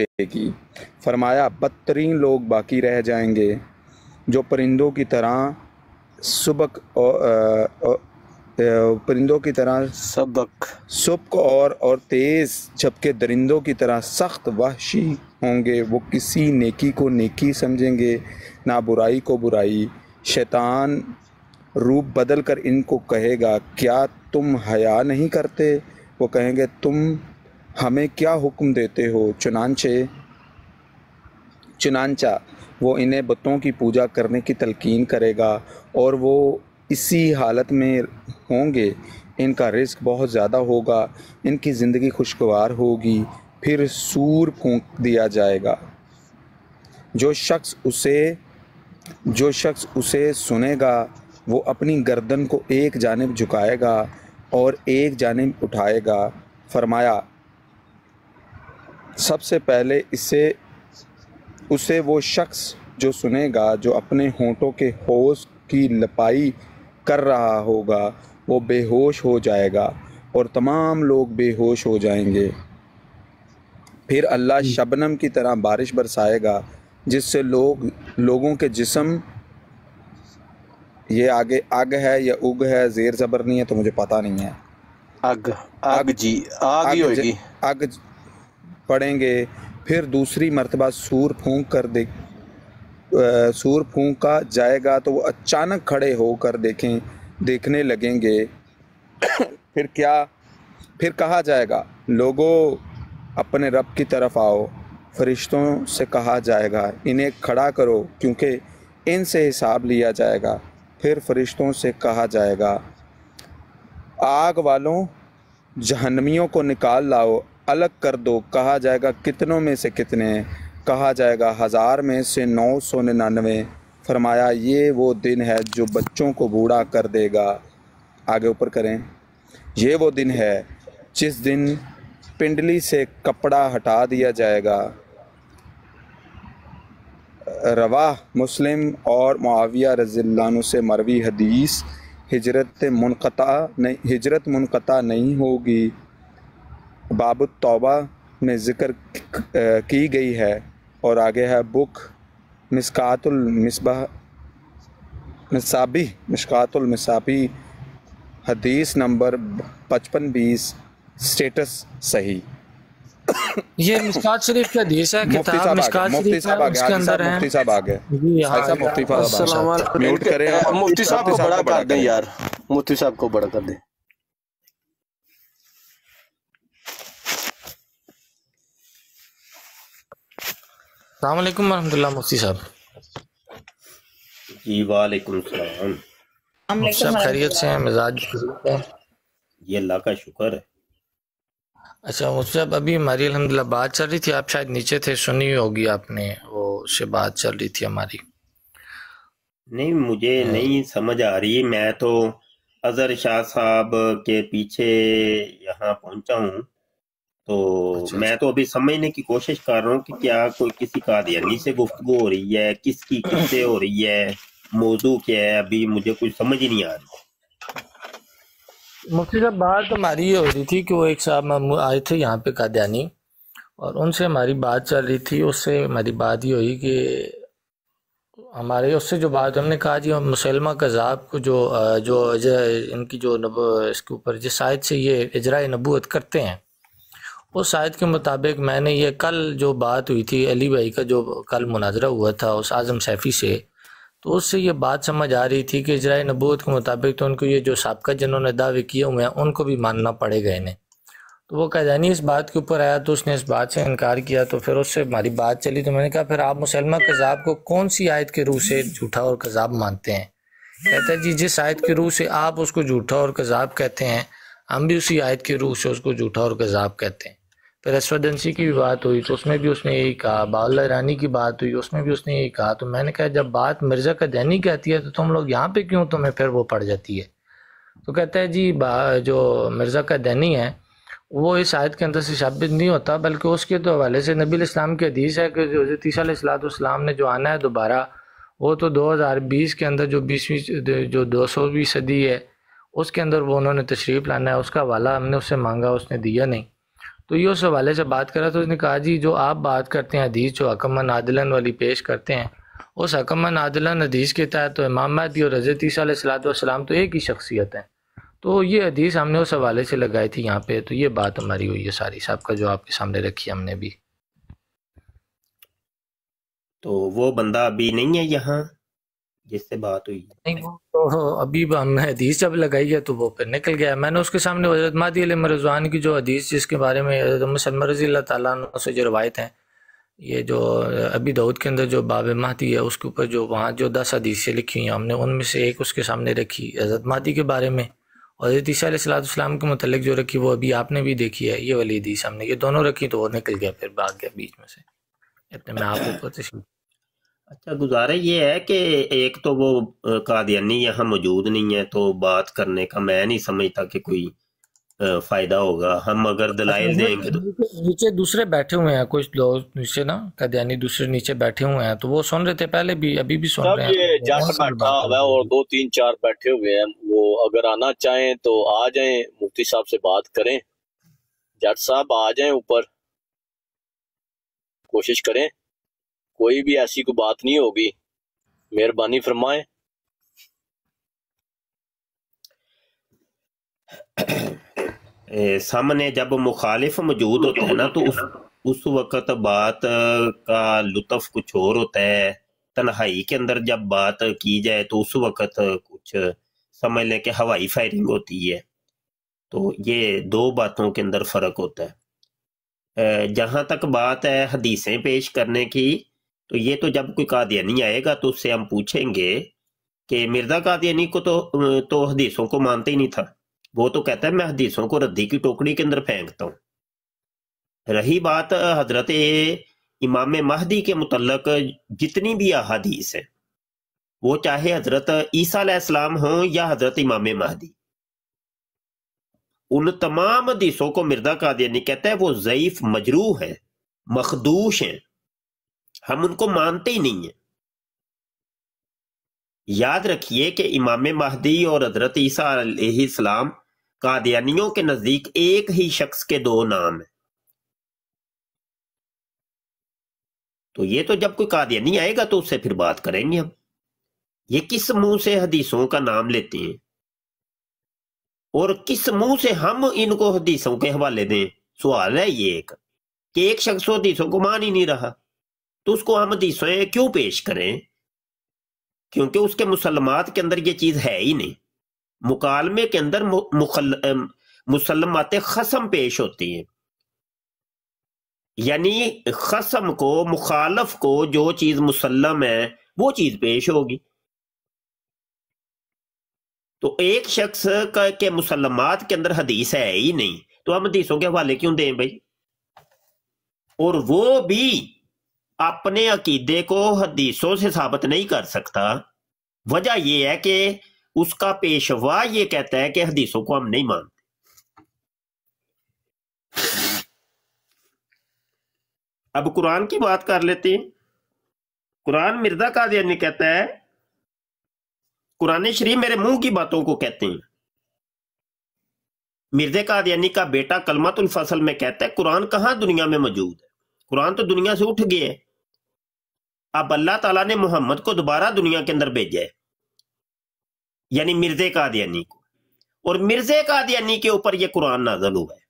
लेगी फरमाया बदतरीन लोग बाकी रह जाएंगे जो परिंदों की तरह सबक और परिंदों की तरह सबक सुबक और और तेज़ जबकि दरिंदों की तरह सख्त वहशी होंगे वो किसी नेकी को नेकी समझेंगे ना बुराई को बुराई शैतान रूप बदल कर इनको कहेगा क्या तुम हया नहीं करते वो कहेंगे तुम हमें क्या हुक्म देते हो चुनानचे चुनानचा वो इन्हें बतों की पूजा करने की तलकीन करेगा और वो इसी हालत में होंगे इनका रिस्क बहुत ज़्यादा होगा इनकी ज़िंदगी खुशगवार होगी फिर सूर फूंक दिया जाएगा जो शख्स उसे जो शख्स उसे सुनेगा वो अपनी गर्दन को एक जानब झुकाएगा और एक जानब उठाएगा फरमाया सबसे पहले इसे उसे वो शख्स जो सुनेगा जो अपने होंठों के होश की लपाई कर रहा होगा वो बेहोश हो जाएगा और तमाम लोग बेहोश हो जाएंगे फिर अल्लाह शबनम की तरह बारिश बरसाएगा जिससे लोग लोगों के जिसम ये आगे अग है या उग है जेर ज़बर नहीं है तो मुझे पता नहीं है अग अग जी आग ही होगी अग पढ़ेंगे फिर दूसरी मरतबा सूर फूंक कर दे सूर फूंक का जाएगा तो वो अचानक खड़े होकर देखें देखने लगेंगे फिर क्या फिर कहा जाएगा लोगों अपने रब की तरफ आओ फरिश्तों से कहा जाएगा इन्हें खड़ा करो क्योंकि इनसे हिसाब लिया जाएगा फिर फरिश्तों से कहा जाएगा आग वालों जहनमियों को निकाल लाओ अलग कर दो कहा जाएगा कितनों में से कितने कहा जाएगा हज़ार में से नौ सौ निन्यानवे फरमाया ये वो दिन है जो बच्चों को बूढ़ा कर देगा आगे ऊपर करें ये वो दिन है जिस दिन पिंडली से कपड़ा हटा दिया जाएगा रवा मुस्लिम और मुआविया रजिल्लानु से मरवी हदीस हिजरत मुनक़ा नहीं हिजरत मुनक़ा नहीं होगी बाब तौबा में ज़िक्र की गई है और आगे है बुक मिसकातुलमसबाबी मिसकातुलमसाबी हदीस नंबर पचपन बीस स्टेटस सही ये मिसकात शरीफ की हदीस है किताब मिसकात शरीफ साहब आगे उसके अंदर है मुफ्ती साहब आ आगे ऐसा हाँ। मुफ्ती साहब म्यूट करें मुफ्ती साहब को बड़ा कर दें यार मुफ्ती साहब को बड़ा कर दें अलैक्म वरहमतुल्लाह मुफ्ती साहब जी वालेकुम सलाम सब खैरियत से हैं मिजाज है ये अल्लाह का शुक्र है अच्छा मुफ्ती साहब अभी हमारी अलहमदिल्ला बात चल रही थी आप शायद नीचे थे सुनी होगी आपने वो से बात चल रही थी हमारी नहीं मुझे हाँ। नहीं समझ आ रही मैं तो अजहर शाह साहब के पीछे यहाँ पहुंचा हूँ तो अच्छा, मैं अच्छा। तो अभी समझने की कोशिश कर रहा हूँ कि क्या कोई किसी कादयानी से गुफ्तु हो रही है किसकी किससे हो रही है मौजू क्या है अभी मुझे कुछ समझ ही नहीं आ रही मुफ्ती साहब बात हमारी ये हो रही थी कि वो एक साहब आए थे यहाँ पे कादयानी और उनसे हमारी बात चल रही थी उससे हमारी बात ये हुई कि हमारे उससे जो बात हमने कहा जी मुसलमा कज़ाब को जो जो, इनकी जो नब इसके ऊपर जिस शायद से ये इजरा नबूत करते हैं उस शायद के मुताबिक मैंने ये कल जो बात हुई थी अली भाई का जो कल मुनाजरा हुआ था उस आज़म सैफ़ी से तो उससे ये बात समझ आ रही थी कि इजरा नबूत के मुताबिक तो उनको ये जो सबका जिन्होंने दावे किए हुए हैं उनको भी मानना पड़ेगा इन्हें तो वो कैदानी इस बात के ऊपर आया तो उसने इस बात से इनकार किया तो फिर उससे हमारी बात चली तो मैंने कहा फिर आप मुसलमा कज़ाब को कौन सी आयत के रूह से झूठा और कज़ाब मानते हैं कहता हैं जी जिस आयत के रूह से आप उसको झूठा और कज़ाब कहते हैं हम भी उसी आयत के रूह से उसको झूठा और कज़ाब कहते हैं प्रेसिडेंसी की भी बात हुई तो उसमें भी उसने यही कहा बाउल्ला रानी की बात हुई उसमें भी उसने यही कहा तो मैंने कहा जब बात मिर्ज़ा का दैनी कहती है तो तुम लोग यहाँ पे क्यों तुम्हें फिर वो पड़ जाती है तो कहता है जी जो मिर्ज़ा का दैनी है वो इस आयत के अंदर से साबित नहीं होता बल्कि उसके तो हवाले से नबी इस्लाम की हदीस है कि हज़रत इस्लाम ने जो आना है दोबारा वो तो 2020 के अंदर जो बीसवीं जो दो सौवीं सदी है उसके अंदर वो उन्होंने तशरीफ़ लाना है उसका हवाला हमने उससे मांगा उसने दिया नहीं तो ये उस हवाले से बात करा तो उसने कहा जी जो आप बात करते हैं हदीस जो अकमन आदलन वाली पेश करते हैं उस अकमन आदलन हदीस के तहत तो इमाम महदी और हजरत सलाम तो एक ही शख्सियत हैं तो ये हदीस हमने उस हवाले से लगाई थी यहाँ पे तो ये बात हमारी हुई है सारी साहब का जो आपके सामने रखी हमने भी तो वो बंदा अभी नहीं है यहाँ जिससे बात हुई नहीं वो तो अभी हमने हदीस जब लगाई है तो वो फिर निकल गया मैंने उसके सामने हजरत मादी मरजवान की जो हदीस जिसके बारे में मुसलम रजी अल्लाह से जो रवायत है ये जो अभी दाऊद के अंदर जो बाब महती है उसके ऊपर जो वहाँ जो दस हदीसें लिखी हुई हैं हमने उनमें से एक उसके सामने रखी हजरत महती के बारे में और हजरत के मतलब जो रखी वो अभी आपने भी देखी है ये वाली हदीस हमने ये दोनों रखी तो वो निकल गया फिर भाग गया बीच में से इतने में आप ऊपर अच्छा गुजारा ये है कि एक तो वो अ, कादियानी यहाँ मौजूद नहीं है तो बात करने का मैं नहीं समझता कि कोई फायदा होगा हम अगर अच्छा दलाइल देंगे तो नीचे दूसरे बैठे हुए हैं कुछ लोग नीचे ना कादियानी दूसरे नीचे बैठे हुए हैं तो वो सुन रहे थे पहले भी अभी भी सुन रहे हैं ये है और दो तीन चार बैठे हुए हैं वो अगर आना चाहें तो आ जाए मुफ्ती साहब से बात करें जट साहब आ जाए ऊपर कोशिश करें कोई भी ऐसी को बात नहीं होगी मेहरबानी फरमाए सामने जब मुखालिफ मौजूद होते हैं ना तो उस उस वक्त बात का लुत्फ कुछ और होता है तन्हाई के अंदर जब बात की जाए तो उस वक्त कुछ समझ लें कि हवाई फायरिंग होती है तो ये दो बातों के अंदर फर्क होता है जहां तक बात है हदीसें पेश करने की तो ये तो जब कोई कादियानी आएगा तो उससे हम पूछेंगे कि मिर्जा कादियानी को तो तो हदीसों को मानते ही नहीं था वो तो कहता है मैं हदीसों को रद्दी की टोकरी के अंदर फेंकता हूँ रही बात हजरत इमाम महदी के मुतलक जितनी भी अहादीस है वो चाहे हजरत ईसीम हो या हजरत इमाम महदी उन तमाम हदीसों को मिर्जा कादियानी कहता है वो ज़यीफ मजरूह है मखदूश हैं हम उनको मानते ही नहीं है याद रखिए कि इमाम महदी और हजरत ईसा इस्लाम कादियानियों के नजदीक एक ही शख्स के दो नाम है तो ये तो जब कोई कादियानी आएगा तो उससे फिर बात करेंगे हम ये किस मुंह से हदीसों का नाम लेते हैं और किस मुंह से हम इनको हदीसों के हवाले दें सवाल है ये एक कि एक शख्स तो हदीसों को मान ही नहीं रहा तो उसको हम स्वयं क्यों पेश करें क्योंकि उसके मुसलमात के अंदर ये चीज़ है ही नहीं मुकालमे के अंदर मुसलमत खसम पेश होती हैं यानी खसम को मुखालफ को जो चीज़ मुसलम है वो चीज़ पेश होगी तो एक शख्स के मुसलमात के अंदर हदीस है ही नहीं तो हम हदीसों के हवाले क्यों दें भाई और वो भी अपने अकीदे को हदीसों से साबित नहीं कर सकता वजह यह है कि उसका पेशवा यह कहता है कि हदीसों को हम नहीं मानते अब कुरान की बात कर लेते हैं कुरान मिर्जा का कहता है कुरान शरीफ मेरे मुंह की बातों को कहते हैं मिर्जे कादयानी का बेटा कलमतुल फसल में कहता है कुरान कहां दुनिया में मौजूद है कुरान तो दुनिया से उठ गया है अब अल्लाह ताला ने मोहम्मद को दोबारा दुनिया के अंदर भेजा है यानी मिर्जे कादयानी को और मिर्जे कादयानी के ऊपर यह कुरान नाजल हुआ है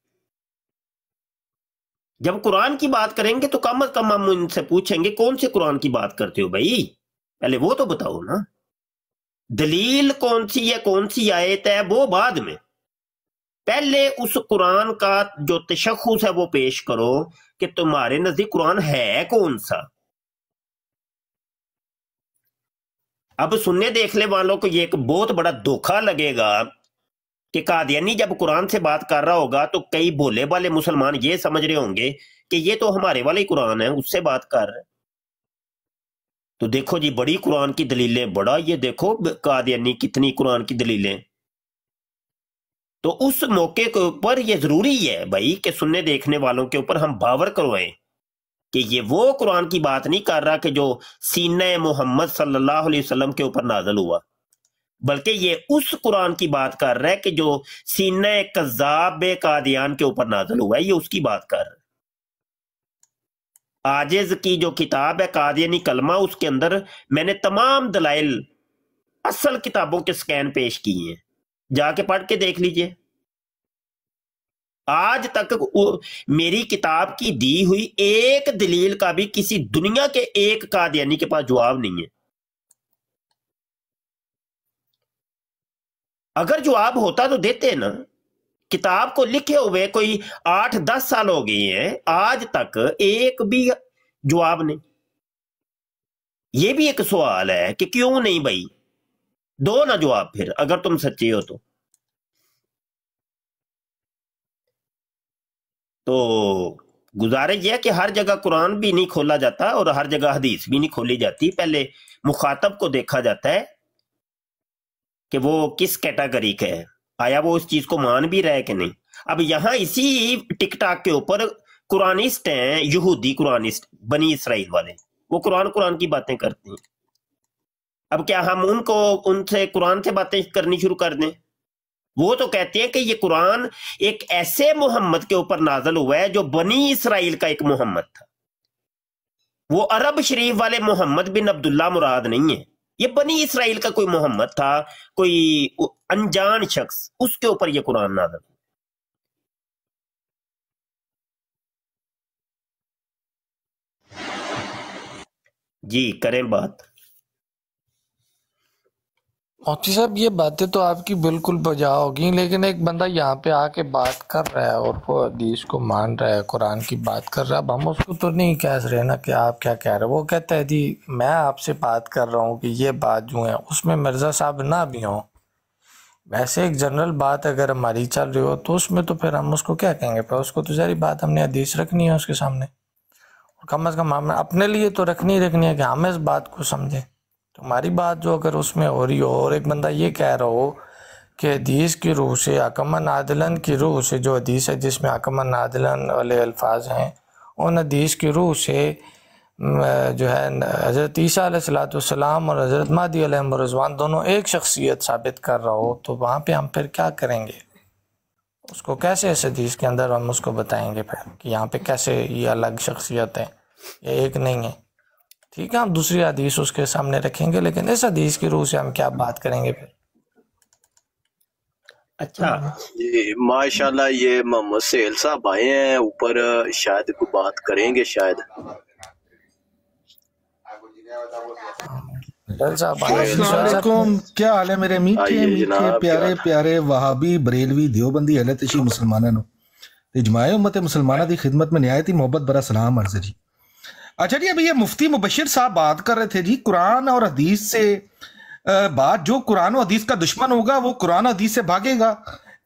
जब कुरान की बात करेंगे तो कम अज कम हम उनसे पूछेंगे कौन से कुरान की बात करते हो भाई पहले वो तो बताओ ना दलील कौन सी है कौन सी आयत है वो बाद में पहले उस कुरान का जो तशखस है वो पेश करो कि तुम्हारे नजदीक कुरान है कौन सा अब सुनने देखने वालों को ये एक बहुत बड़ा धोखा लगेगा कि कादियानी जब कुरान से बात कर रहा होगा तो कई भोले वाले मुसलमान ये समझ रहे होंगे कि ये तो हमारे वाले कुरान है उससे बात कर रहे तो देखो जी बड़ी कुरान की दलीलें बड़ा ये देखो कादियानी कितनी कुरान की दलीलें तो उस मौके के ऊपर ये जरूरी है भाई कि सुनने देखने वालों के ऊपर हम बावर करवाएं कि ये वो कुरान की बात नहीं कर रहा कि जो सीन मोहम्मद सल्लल्लाहु अलैहि वसल्लम के ऊपर नाजल हुआ बल्कि ये उस कुरान की बात कर रहा है कि जो सीन कजाब कादियान के ऊपर नाजल हुआ है ये उसकी बात कर रहा है आजिज की जो किताब है कादियानी कलमा उसके अंदर मैंने तमाम दलाइल असल किताबों के स्कैन पेश किए हैं जाके पढ़ के देख लीजिए आज तक मेरी किताब की दी हुई एक दलील का भी किसी दुनिया के एक कादयानी के पास जवाब नहीं है अगर जवाब होता तो देते ना किताब को लिखे हुए कोई आठ दस साल हो गए हैं आज तक एक भी जवाब नहीं ये भी एक सवाल है कि क्यों नहीं भाई दो ना जवाब फिर अगर तुम सच्चे हो तो तो गुजारिश यह कि हर जगह कुरान भी नहीं खोला जाता और हर जगह हदीस भी नहीं खोली जाती पहले मुखातब को देखा जाता है कि वो किस कैटागरी के है आया वो उस चीज को मान भी रहा है कि नहीं अब यहां इसी टिकटॉक के ऊपर कुरानिस्ट हैं यहूदी कुरानिस्ट बनी इसराइल वाले वो कुरान कुरान की बातें करते हैं अब क्या हम उनको उनसे कुरान से बातें करनी शुरू कर दें वो तो कहते हैं कि ये कुरान एक ऐसे मोहम्मद के ऊपर नाजल हुआ है जो बनी इसराइल का एक मोहम्मद था वो अरब शरीफ वाले मोहम्मद बिन अब्दुल्ला मुराद नहीं है ये बनी इसराइल का कोई मोहम्मद था कोई अनजान शख्स उसके ऊपर ये कुरान नाजल जी करें बात मोती साहब ये बातें तो आपकी बिल्कुल बजा होगी लेकिन एक बंदा यहाँ पे आके बात कर रहा है और वो हदीस को मान रहा है कुरान की बात कर रहा है अब हम उसको तो नहीं कह रहे ना कि आप क्या कह रहे हो वो कहता है जी मैं आपसे बात कर रहा हूँ कि ये बात जो है उसमें मिर्ज़ा साहब ना भी हों वैसे एक जनरल बात अगर हमारी चल रही हो तो उसमें तो फिर हम उसको क्या कहेंगे पर उसको तो सारी बात हमने हदीस रखनी है उसके सामने और कम अज़ कम हमें अपने लिए तो रखनी ही रखनी है कि हम इस बात को समझें तुम्हारी बात जो अगर उसमें हो रही हो और एक बंदा ये कह रहा हो कि हदीस की रूह से अकमन आदलन की रूह से जो हदीस है जिसमें अकमन आदलन वाले अल्फाज हैं उन हदीस की रूह से जो है हज़रत ईसा सलाम और हज़रत मादी हम्म रजवान दोनों एक शख्सियत साबित कर रहा हो तो वहाँ पर हम फिर क्या करेंगे उसको कैसे इस हदीस के अंदर हम उसको बताएँगे फिर कि यहाँ पर कैसे ये अलग शख्सियत है ये एक नहीं है ठीक है हम दूसरी हदीस उसके सामने रखेंगे लेकिन इस हदीस की रूह से हम क्या बात करेंगे फिर अच्छा हम्म। ये माशाल्लाह ये मोहम्मद सेल साहब आए हैं ऊपर शायद को बात करेंगे शायद क्या हाल है मेरे मीठे मीठे प्यारे प्यारे वहाबी बरेलवी देवबंदी अहले तशी मुसलमानों ते जमाए उम्मत मुसलमाना की खिदमत में नहायत मोहब्बत बड़ा सलाम अर्ज जी अच्छा जी अभी ये मुफ्ती मुबशिर साहब बात कर रहे थे जी कुरान और हदीस से बात जो कुरान और हदीस का दुश्मन होगा वो कुरान हदीस से भागेगा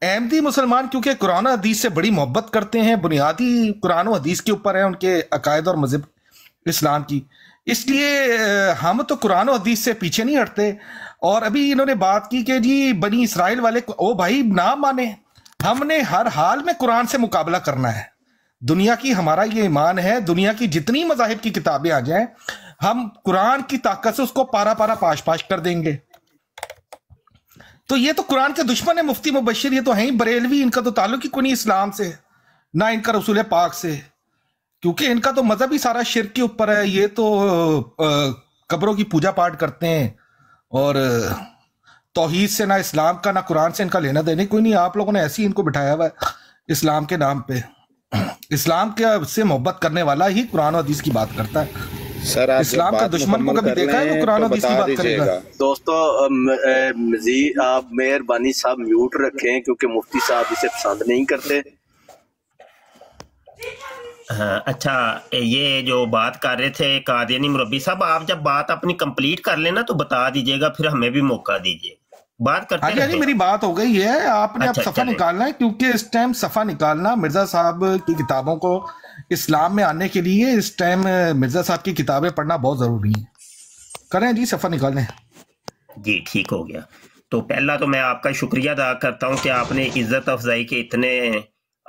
अहमदी मुसलमान क्योंकि कुरान हदीस से बड़ी मोहब्बत करते हैं बुनियादी कुरान हदीस के ऊपर है उनके अकायद और मजहब इस्लाम की इसलिए हम तो कुरान हदीस से पीछे नहीं हटते और अभी इन्होंने बात की कि जी बनी इसराइल वाले ओ भाई ना माने हमने हर हाल में कुरान से मुकाबला करना है दुनिया की हमारा ये ईमान है दुनिया की जितनी मजाहब की किताबें आ जाएं हम कुरान की ताकत से उसको पारा पारा पाश पाश कर देंगे तो ये तो कुरान के दुश्मन है मुफ्ती मुबशर ये तो है ही बरेलवी इनका तो ताल्लुक ही कोई इस्लाम से ना इनका रसूल पाक से क्योंकि इनका तो मजहब ही सारा शिर के ऊपर है ये तो कब्रों की पूजा पाठ करते हैं और तोहीद से ना इस्लाम का ना कुरान से इनका लेना देने कोई नहीं आप लोगों ने ऐसे ही इनको बिठाया हुआ है इस्लाम के नाम पर इस्लाम के से मोहब्बत करने वाला ही कुरान हदीस की बात करता है सर इस्लाम का दुश्मन को कभी देखा है तो कुरान हदीस की बात करेगा दोस्तों मजीद आप मेहरबानी साहब म्यूट रखें क्योंकि मुफ्ती साहब इसे पसंद नहीं करते हाँ, अच्छा ये जो बात कर रहे थे कादियानी मुरबी साहब आप जब बात अपनी कंप्लीट कर लेना तो बता दीजिएगा फिर हमें भी मौका दीजिए बात करते हैं जी हाँ तो। मेरी बात हो गई है आपने अच्छा, अब सफा निकालना है क्योंकि इस टाइम सफा निकालना मिर्जा साहब की किताबों को इस्लाम में आने के लिए इस टाइम मिर्जा साहब की किताबें पढ़ना बहुत जरूरी है करें जी सफा निकालने जी ठीक हो गया तो पहला तो मैं आपका शुक्रिया अदा करता हूँ कि आपने इज़्ज़त अफजाई के इतने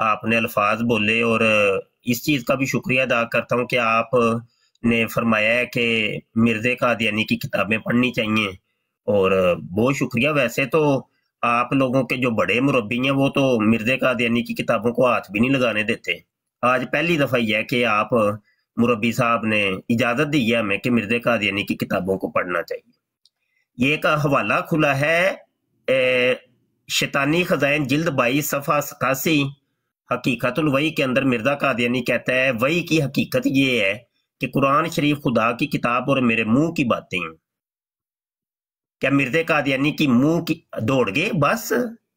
आपने अल्फाज बोले और इस चीज़ का भी शुक्रिया अदा करता हूँ कि आपने फरमाया है कि मिर्ज़े का कादियानी की किताबें पढ़नी चाहिए और बहुत शुक्रिया वैसे तो आप लोगों के जो बड़े मुरबी हैं वो तो मिर्जे कादयानी की किताबों को हाथ भी नहीं लगाने देते आज पहली दफ़ा यह है कि आप मुरबी साहब ने इजाज़त दी है हमें कि मिर्जे कादयानी की किताबों को पढ़ना चाहिए ये का हवाला खुला है ए, शैतानी खजाइन जिल्द बाई सफ़ा सतासी वही के अंदर मिर्जा कादयानी कहता है वही की हकीकत ये है कि कुरान शरीफ खुदा की किताब और मेरे मुंह की बातें क्या मिर्जे कादियानी की मुंह की दौड़ गए बस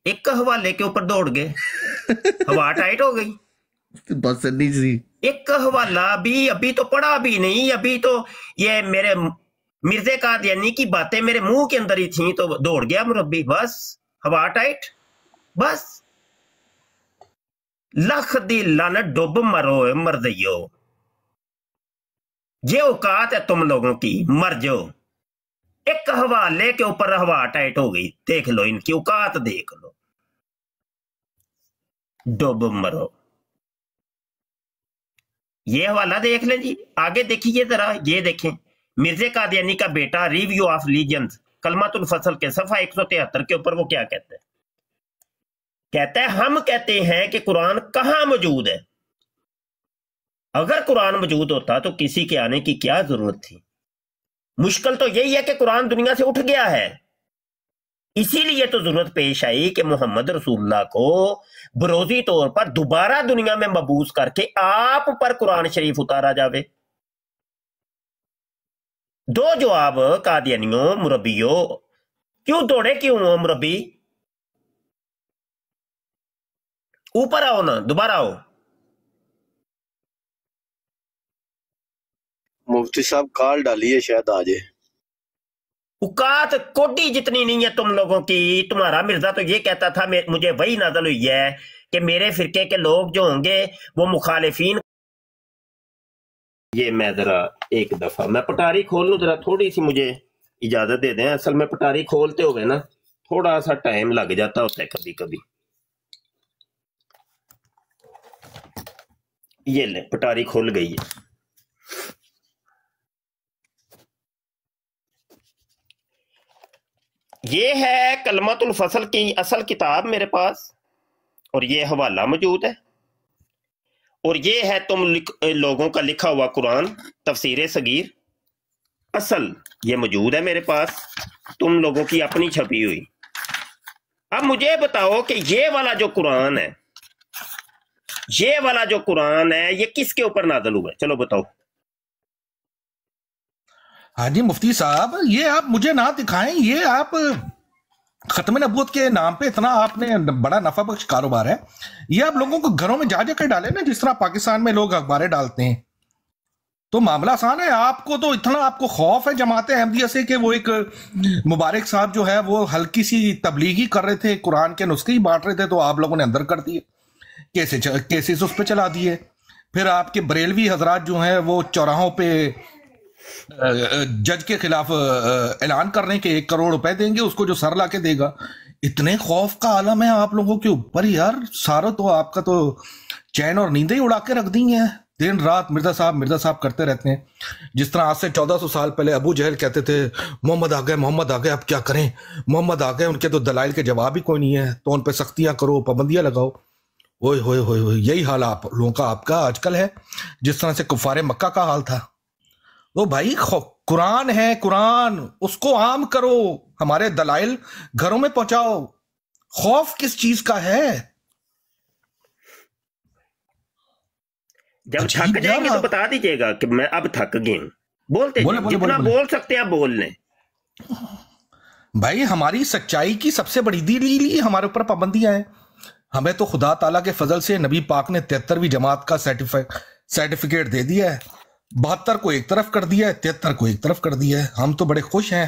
एक हवाले के ऊपर दौड़ गए हवा टाइट हो गई बस सी एक हवाला भी अभी तो पड़ा भी नहीं अभी तो ये मेरे मिर्जे कादियानी की बातें मेरे मुंह के अंदर ही थी तो दौड़ गया मुरब्बी बस हवा टाइट बस लख दी लन डुब मरो मर जो ये औकात है तुम लोगों की मर जाओ एक हवा लेके ऊपर हवा टाइट हो गई देख लो इनकी औकात देख लो डुब मरो ये हवाला देख लें जी आगे देखिए जरा ये देखें मिर्जे कादियानी का बेटा रिव्यू ऑफ लीजेंस कलमातुल फसल के सफा एक सौ तिहत्तर के ऊपर वो क्या कहते हैं कहता है हम कहते हैं कि कुरान कहां मौजूद है अगर कुरान मौजूद होता तो किसी के आने की क्या जरूरत थी मुश्किल तो यही है कि कुरान दुनिया से उठ गया है इसीलिए तो जरूरत पेश आई कि मोहम्मद रसुल्ला को बरोजी तौर पर दोबारा दुनिया में मबूस करके आप पर कुरान शरीफ उतारा जावे दो जवाब कादियनियों मुरबियो क्यों दौड़े क्यों मुरबी ऊपर आओ ना दोबारा आओ मुफ्ती साहब काल डालिए शायद आज औकात कोटी जितनी नहीं है तुम लोगों की तुम्हारा मिर्जा तो ये कहता था मुझे वही नजर हुई है कि मेरे फिरके के लोग जो होंगे वो मुखालिफिन ये मैं जरा एक दफा मैं पटारी खोल लू जरा थोड़ी सी मुझे इजाजत दे दें असल में पटारी खोलते हुए ना थोड़ा सा टाइम लग जाता होता है कभी कभी ये ले पटारी खोल गई है ये है कलमतुल फसल की असल किताब मेरे पास और ये हवाला मौजूद है और ये है तुम लोगों का लिखा हुआ कुरान तफसीर सगीर असल ये मौजूद है मेरे पास तुम लोगों की अपनी छपी हुई अब मुझे बताओ कि ये वाला जो कुरान है ये वाला जो कुरान है ये किसके ऊपर नादल हुआ है चलो बताओ हाँ जी मुफ्ती साहब ये आप मुझे ना दिखाएं ये आप खत्म नबूत के नाम पे इतना आपने बड़ा नफा बख्श कारोबार है ये आप लोगों को घरों में जा जाकर डाले ना जिस तरह पाकिस्तान में लोग अखबारें डालते हैं तो मामला आसान है आपको तो इतना आपको खौफ है जमात अहमदिया से कि वो एक मुबारक साहब जो है वो हल्की सी तबलीगी कर रहे थे कुरान के नुस्खे ही बांट रहे थे तो आप लोगों ने अंदर कर दिए केसेस केसेस उस पर चला दिए फिर आपके बरेलवी हजरात जो हैं वो चौराहों पे जज के खिलाफ ऐलान करने के एक करोड़ रुपए देंगे उसको जो सर ला के देगा इतने खौफ का आलम है आप लोगों के ऊपर यार सारा तो आपका तो चैन और नींदें ही उड़ा के रख दी है दिन रात मिर्जा साहब मिर्जा साहब करते रहते हैं जिस तरह आज से चौदह सौ साल पहले अबू जहल कहते थे मोहम्मद आ गए मोहम्मद आ गए अब क्या करें मोहम्मद आ गए उनके तो दलाइल के जवाब ही कोई नहीं है तो उन पर सख्तियां करो पाबंदियां लगाओ ओए होए होए यही हाल आप लोगों का आपका आजकल है जिस तरह से कुफारे मक्का का हाल था तो भाई कुरान है कुरान उसको आम करो हमारे दलाइल घरों में पहुंचाओ खौफ किस चीज का है जब अच्छा, थक जाएंगे तो बता दीजिएगा कि मैं अब थक गई बोलते बोले, बोले, जितना बोले, बोल सकते हैं बोल लें भाई हमारी सच्चाई की सबसे बड़ी दिल हमारे ऊपर पाबंदियां हैं हमें तो खुदा ताला के फजल से नबी पाक ने तिहत्तरवीं जमात का सर्टिफिकेट दे दिया है बहत्तर को एक तरफ कर दिया है तिहत्तर को एक तरफ कर दिया है हम तो बड़े खुश हैं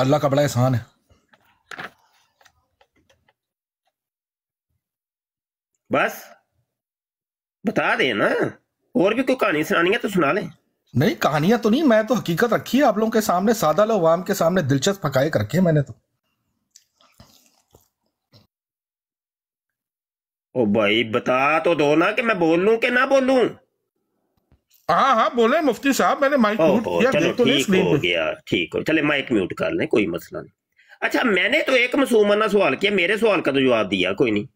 अल्लाह का बड़ा एहसान है बस बता दे ना और भी कोई कहानी सुनानी है तो सुना ले नहीं कहानियां तो नहीं मैं तो हकीकत रखी है आप लोगों के सामने सादा लो वाम के सामने दिलचस्प हकायक रखे मैंने तो ओ भाई बता तो दो ना कि मैं बोलूं कि ना बोलूं हाँ हाँ बोले मुफ्ती साहब मैंने माइक म्यूट किया चलो तो ठीक हो गया ठीक हो चले माइक म्यूट कर लें कोई मसला नहीं अच्छा मैंने तो एक मसूमाना सवाल किया मेरे सवाल का तो जवाब दिया कोई नहीं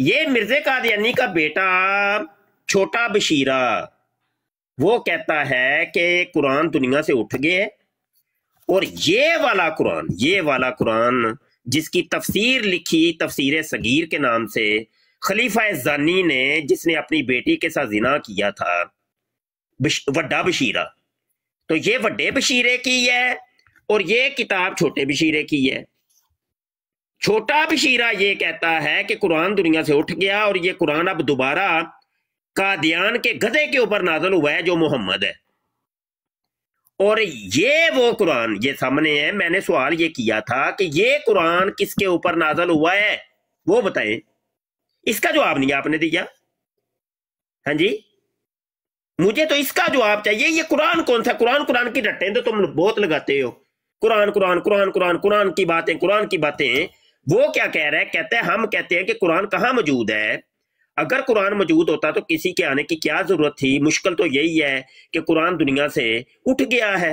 ये मिर्जे कादियानी का बेटा छोटा बशीरा वो कहता है कि कुरान दुनिया से उठ गए और ये वाला कुरान ये वाला कुरान जिसकी तफसीर लिखी तफसीर सगीर के नाम से खलीफा जानी ने जिसने अपनी बेटी के साथ जिना किया था वा बशीरा तो ये वे बशीरे की है और ये किताब छोटे बशीरे की है छोटा बशीरा ये कहता है कि कुरान दुनिया से उठ गया और ये कुरान अब दोबारा कादियान के गधे के ऊपर नाजल हुआ है जो मोहम्मद है और ये वो कुरान ये सामने है मैंने सवाल ये किया था कि ये कुरान किसके ऊपर नाजल हुआ है वो बताएं इसका जवाब नहीं आपने दिया हाँ जी मुझे तो इसका जवाब चाहिए ये कुरान कौन सा कुरान कुरान की रट्टें तो तुम बहुत लगाते हो कुरान कुरान कुरान कुरान कुरान की बातें कुरान की बातें वो क्या कह रहा है कहते हैं हम कहते हैं कि कुरान कहाँ मौजूद है अगर कुरान मौजूद होता तो किसी के आने की क्या जरूरत थी मुश्किल तो यही है कि कुरान दुनिया से उठ गया है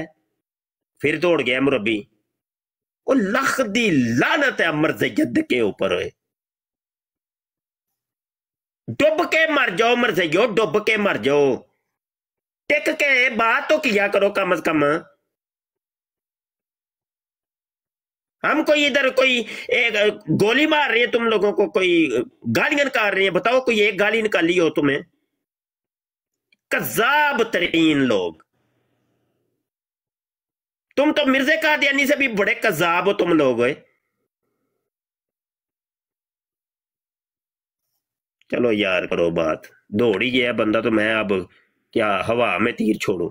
फिर दौड़ गया मुरबी और लख दी लानत है अमर जयद के ऊपर डुब के मर जाओ मरसइयो डुब के मर जाओ टिक के बात तो किया करो कम से कम हम कोई इधर कोई एक गोली मार रही है तुम लोगों को कोई गालियां निकाल रही है बताओ कोई एक गाली निकाली हो तुम्हें कजाब तरीन लोग तुम तो मिर्जे कादियानी से भी बड़े कजाब हो तुम लोग है चलो यार करो बात दौड़ ही गया बंदा तो मैं अब क्या ਹਵਾ ਮੇ ਤੀਰ ਛੋੜੋ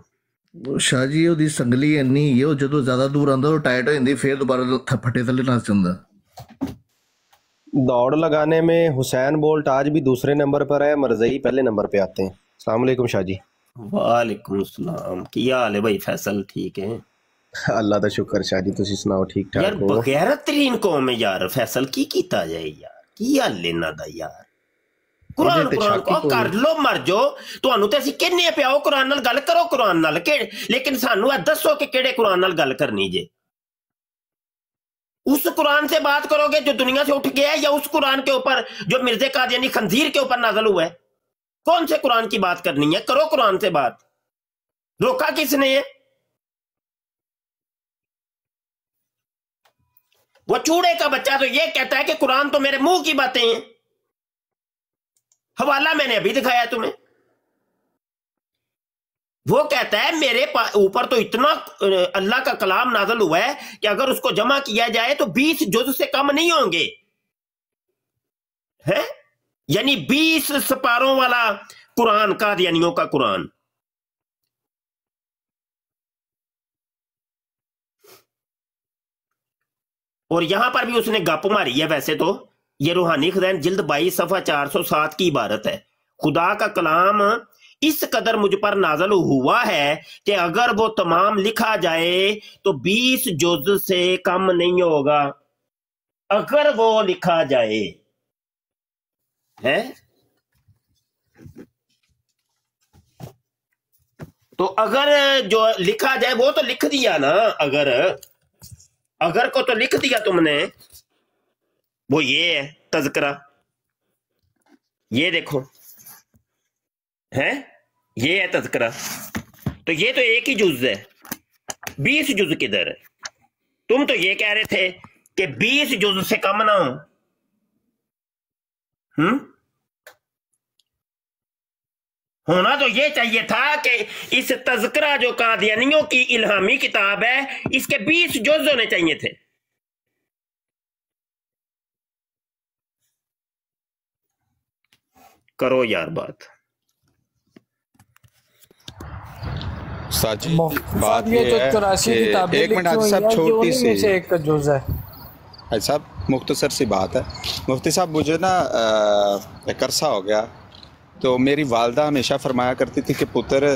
ਸ਼ਾਹ ਜੀ ਉਹਦੀ ਸੰਗਲੀ ਇੰਨੀ ਹੈ ਉਹ ज्यादा दूर आंदा तो टाइट हो ਹੋ फिर दोबारा ਦੁਬਾਰਾ ਥੱਪਟੇ ਥੱਲੇ ਨਸ दौड़ लगाने में हुसैन बोल्ट आज भी दूसरे नंबर पर है मरजई पहले नंबर पे आते हैं वालेकुम शाह जी वालेकुम सलाम की हाल है भाई फैसल ठीक है अल्लाह का शुक्र शाह जी सुनाओ ठीक ठाक हो यार ਯਾਰ तरीन कौम है यार फैसल की कीता जाए यार की हाल है ना दा यार ਕੁਰਾਨ ਕੁਰਾਨ ਕੋ ਕਰ ਲੋ ਮਰ ਜੋ ਤੁਹਾਨੂੰ ਤੇ ਅਸੀਂ ਕਿੰਨੇ ਪਿਆਓ ਕੁਰਾਨ ਨਾਲ ਗੱਲ ਕਰੋ ਕੁਰਾਨ ਨਾਲ ਕਿ ਲੇਕਿਨ ਸਾਨੂੰ ਇਹ ਦੱਸੋ ਕਿ ਕਿਹੜੇ ਕੁਰਾਨ ਨਾਲ ਗੱਲ ਕਰਨੀ ਜੇ उस कुरान से बात करोगे जो दुनिया से उठ गया है या उस कुरान के ऊपर जो मिर्जे कादियानी खंजीर के ऊपर नाजल हुआ है कौन से कुरान की बात करनी है करो कुरान से बात रोका किसने है वो चूड़े का बच्चा तो ये कहता है कि कुरान तो मेरे मुंह की बातें हैं हवाला मैंने अभी दिखाया तुम्हें वो कहता है मेरे ऊपर तो इतना अल्लाह का कलाम नाजल हुआ है कि अगर उसको जमा किया जाए तो बीस जुज से कम नहीं होंगे है यानी बीस सपारों वाला कुरान कादियानियों का कुरान और यहां पर भी उसने गप मारी है वैसे तो ये रूहानी खदैन जिल्द बाई सफ़ा चार सौ सात की इबारत है खुदा का कलाम इस कदर मुझ पर नाजल हुआ है कि अगर वो तमाम लिखा जाए तो बीस जुज से कम नहीं होगा अगर वो लिखा जाए है तो अगर जो लिखा जाए वो तो लिख दिया ना अगर अगर को तो लिख दिया तुमने वो ये है तजकरा ये देखो है ये है तजकरा तो ये तो एक ही जुज है बीस जुज किधर है तुम तो ये कह रहे थे कि बीस जुज से कम ना हो होना तो ये चाहिए था कि इस तजकरा जो कादियानियों की इल्हामी किताब है इसके बीस जुज होने चाहिए थे करो यार बात साजी बात ये है कि एक मिनट साहब छोटी सी एक जुज है हाजी साहब मुख्तसर सी बात है मुफ्ती साहब मुझे ना एक अरसा हो गया तो मेरी वालदा हमेशा फरमाया करती थी कि पुत्र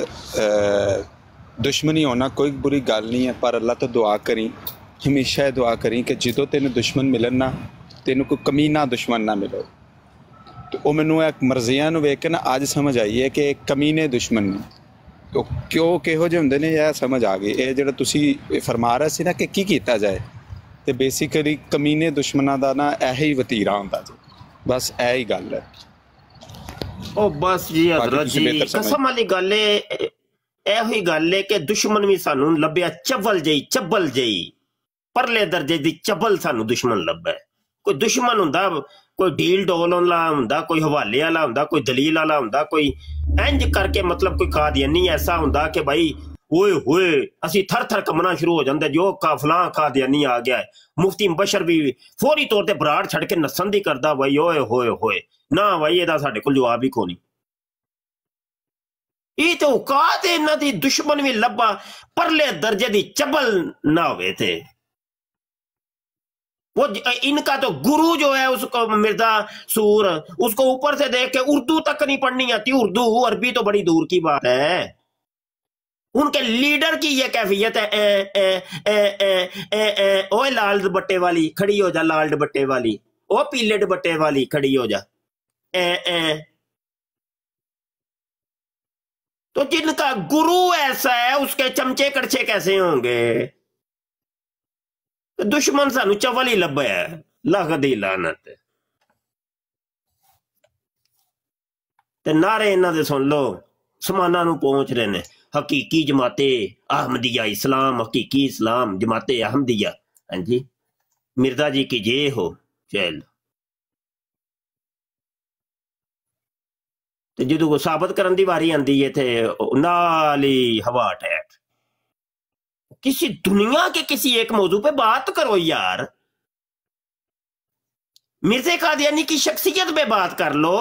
दुश्मनी होना कोई बुरी गल नहीं है पर अल्लाह तो दुआ करी हमेशा दुआ करी कि जो तेन दुश्मन मिलन ना तेन कोई कमीना दुश्मन ना मिले ਤੇ ਉਹ ਮੈਨੂੰ ਇੱਕ ਮਰਜ਼ੀਆਂ ਨੂੰ ਵੇਖ ਕੇ ਨਾ ਅੱਜ ਸਮਝ ਆਈ ਹੈ ਕਿ ਕਮੀਨੇ ਦੁਸ਼ਮਣ ਨੇ ਉਹ ਕਿਉਂ ਕਿਹੋ ਜਿਹੇ ਹੁੰਦੇ ਨੇ ਇਹ ਸਮਝ ਆ ਗਈ ਇਹ ਜਿਹੜਾ ਤੁਸੀਂ ਫਰਮਾ ਰਹੇ ਸੀ ਨਾ ਕਿ ਕੀ ਕੀਤਾ ਜਾਏ ਤੇ ਬੇਸਿਕਲੀ ਕਮੀਨੇ ਦੁਸ਼ਮਣਾਂ ਦਾ ਨਾ ਇਹ ਹੀ ਵਤੀਰਾ ਹੁੰਦਾ ਜੀ ਬਸ ਇਹ ਹੀ ਗੱਲ ਹੈ ਉਹ ਬਸ ਜੀ ਹਜ਼ਰਤ ਜੀ ਕਸਮ ਵਾਲੀ ਗੱਲ ਹੈ ਇਹ ਹੀ ਗੱਲ ਹੈ ਕਿ ਦੁਸ਼ਮਣ ਵੀ ਸਾਨੂੰ ਲੱਭਿਆ ਚੱਬਲ ਜਈ ਚੱਬਲ ਜਈ ਪਰਲੇ ਦਰਜੇ ਦੀ ਚੱਬਲ ਸਾਨੂੰ ਦੁਸ਼ਮਣ ਲੱਭਾ ਕੋਈ ਦੁਸ਼ਮਣ ਹੁੰਦਾ ਕੋਈ ਡੀਲ ਡੋਲ ਵਾਲਾ ਹੁੰਦਾ ਕੋਈ ਹਵਾਲੇ ਵਾਲਾ ਹੁੰਦਾ ਕੋਈ ਦਲੀਲ ਵਾਲਾ ਹੁੰਦਾ ਕੋਈ ਇੰਜ ਕਰਕੇ ਮਤਲਬ ਕੋਈ ਨਹੀਂ ਐਸਾ ਹੁੰਦਾ ਕਿ ਭਾਈ ਓਏ ਹੋਏ ਅਸੀਂ ਥਰ ਥਰ ਕੰਮਣਾ ਸ਼ੁਰੂ ਹੋ ਜਾਂਦਾ ਜੋ ਕਾਫਲਾ ਨਹੀਂ ਆ ਗਿਆ ਮੁਫਤੀ ਬਸ਼ਰ ਵੀ ਫੌਰੀ ਤੌਰ ਤੇ ਬਰਾੜ ਛੱਡ ਕੇ ਨਸਣ ਦੀ ਕਰਦਾ ਭਾਈ ਓਏ ਹੋਏ ਹੋਏ ਨਾ ਭਾਈ ਇਹਦਾ ਸਾਡੇ ਕੋਲ ਜਵਾਬ ਹੀ ਕੋਈ ਇਹ ਤੋਂ ਕਾਦੇ ਇਹਨਾਂ ਦੀ ਦੁਸ਼ਮਣ ਵੀ ਲੱਭਾ ਪਰਲੇ ਦਰਜੇ ਦੀ ਚੱਬਲ ਨਾ ਹੋਵੇ ਤੇ वो इनका तो गुरु जो है उसको मिर्जा सूर उसको ऊपर से देख के उर्दू तक नहीं पढ़नी आती उर्दू अरबी तो बड़ी दूर की बात है उनके लीडर की ये कैफियत है ए, ए, ए, ए, ए, ए, ओए लाल दुपट्टे वाली खड़ी हो जा लाल दुपट्टे वाली ओ पीले दुपट्टे वाली खड़ी हो जा ए, ए, तो जिनका गुरु ऐसा है उसके चमचे कड़छे कैसे होंगे ਦੁਸ਼ਮਣ ਸਾਨੂੰ चवल ही लब्भा ਦੀ ਲਾਨਤ ਤੇ ਨਾਰੇ ਇਹਨਾਂ ਦੇ ਸੁਣ ਲੋ ਸਮਾਨਾਂ ਨੂੰ ਪਹੁੰਚ ਰਹੇ ਨੇ ਹਕੀਕੀ ਜਮਾਤੇ ਅਹਮਦੀਆ ਇਸਲਾਮ ਹਕੀਕੀ ਇਸਲਾਮ ਜਮਾਤੇ ਅਹਮਦੀਆ ਹਾਂਜੀ ਮਿਰਜ਼ਾ ਜੀ ਕੀ ਜੇ ਹੋ ਚੈਲ ਤੇ ਜਦੋਂ ਕੋ ਸਾਬਤ ਕਰਨ ਦੀ ਵਾਰੀ ਆਂਦੀ ਏ ਤੇ ਉਹਨਾਂ ਲਈ ਹਵਾ ਟੈਕ किसी दुनिया के किसी एक मौजू पे बात करो यार मिर्जे कादियानी की शख्सियत पे बात कर लो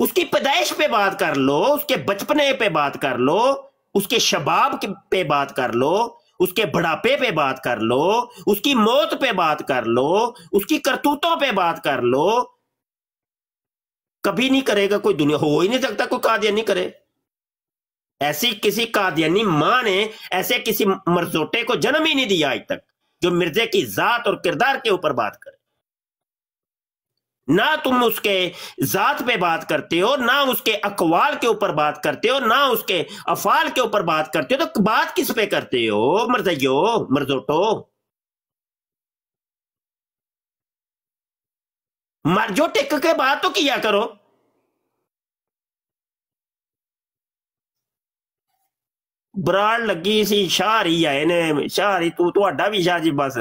उसकी पैदाइश पे बात कर लो उसके बचपने पे बात कर लो उसके शबाब पे बात कर लो उसके बुढ़ापे पे बात कर लो उसकी मौत पे बात कर लो उसकी करतूतों पे बात कर लो कभी नहीं करेगा कोई दुनिया हो ही नहीं सकता कोई कादियानी करे ऐसी किसी कादियानी माँ ने ऐसे किसी मरजोटे को जन्म ही नहीं दिया आज तक जो मिर्जे की जात और किरदार के ऊपर बात करे ना तुम उसके जात पे बात करते हो ना उसके अकवाल के ऊपर बात करते हो ना उसके अफाल के ऊपर बात करते हो तो बात किस पे करते हो मर्जयो मरजोटो मरजोटे के बात तो किया करो ਬਰਾੜ ਲੱਗੀ ਸੀ ਸ਼ਾਹਰੀ ਆਏ ਨੇ ਸ਼ਾਹਰੀ ਤੂੰ ਤੁਹਾਡਾ ਵੀ ਸ਼ਾਹ ਜੀ ਬਸ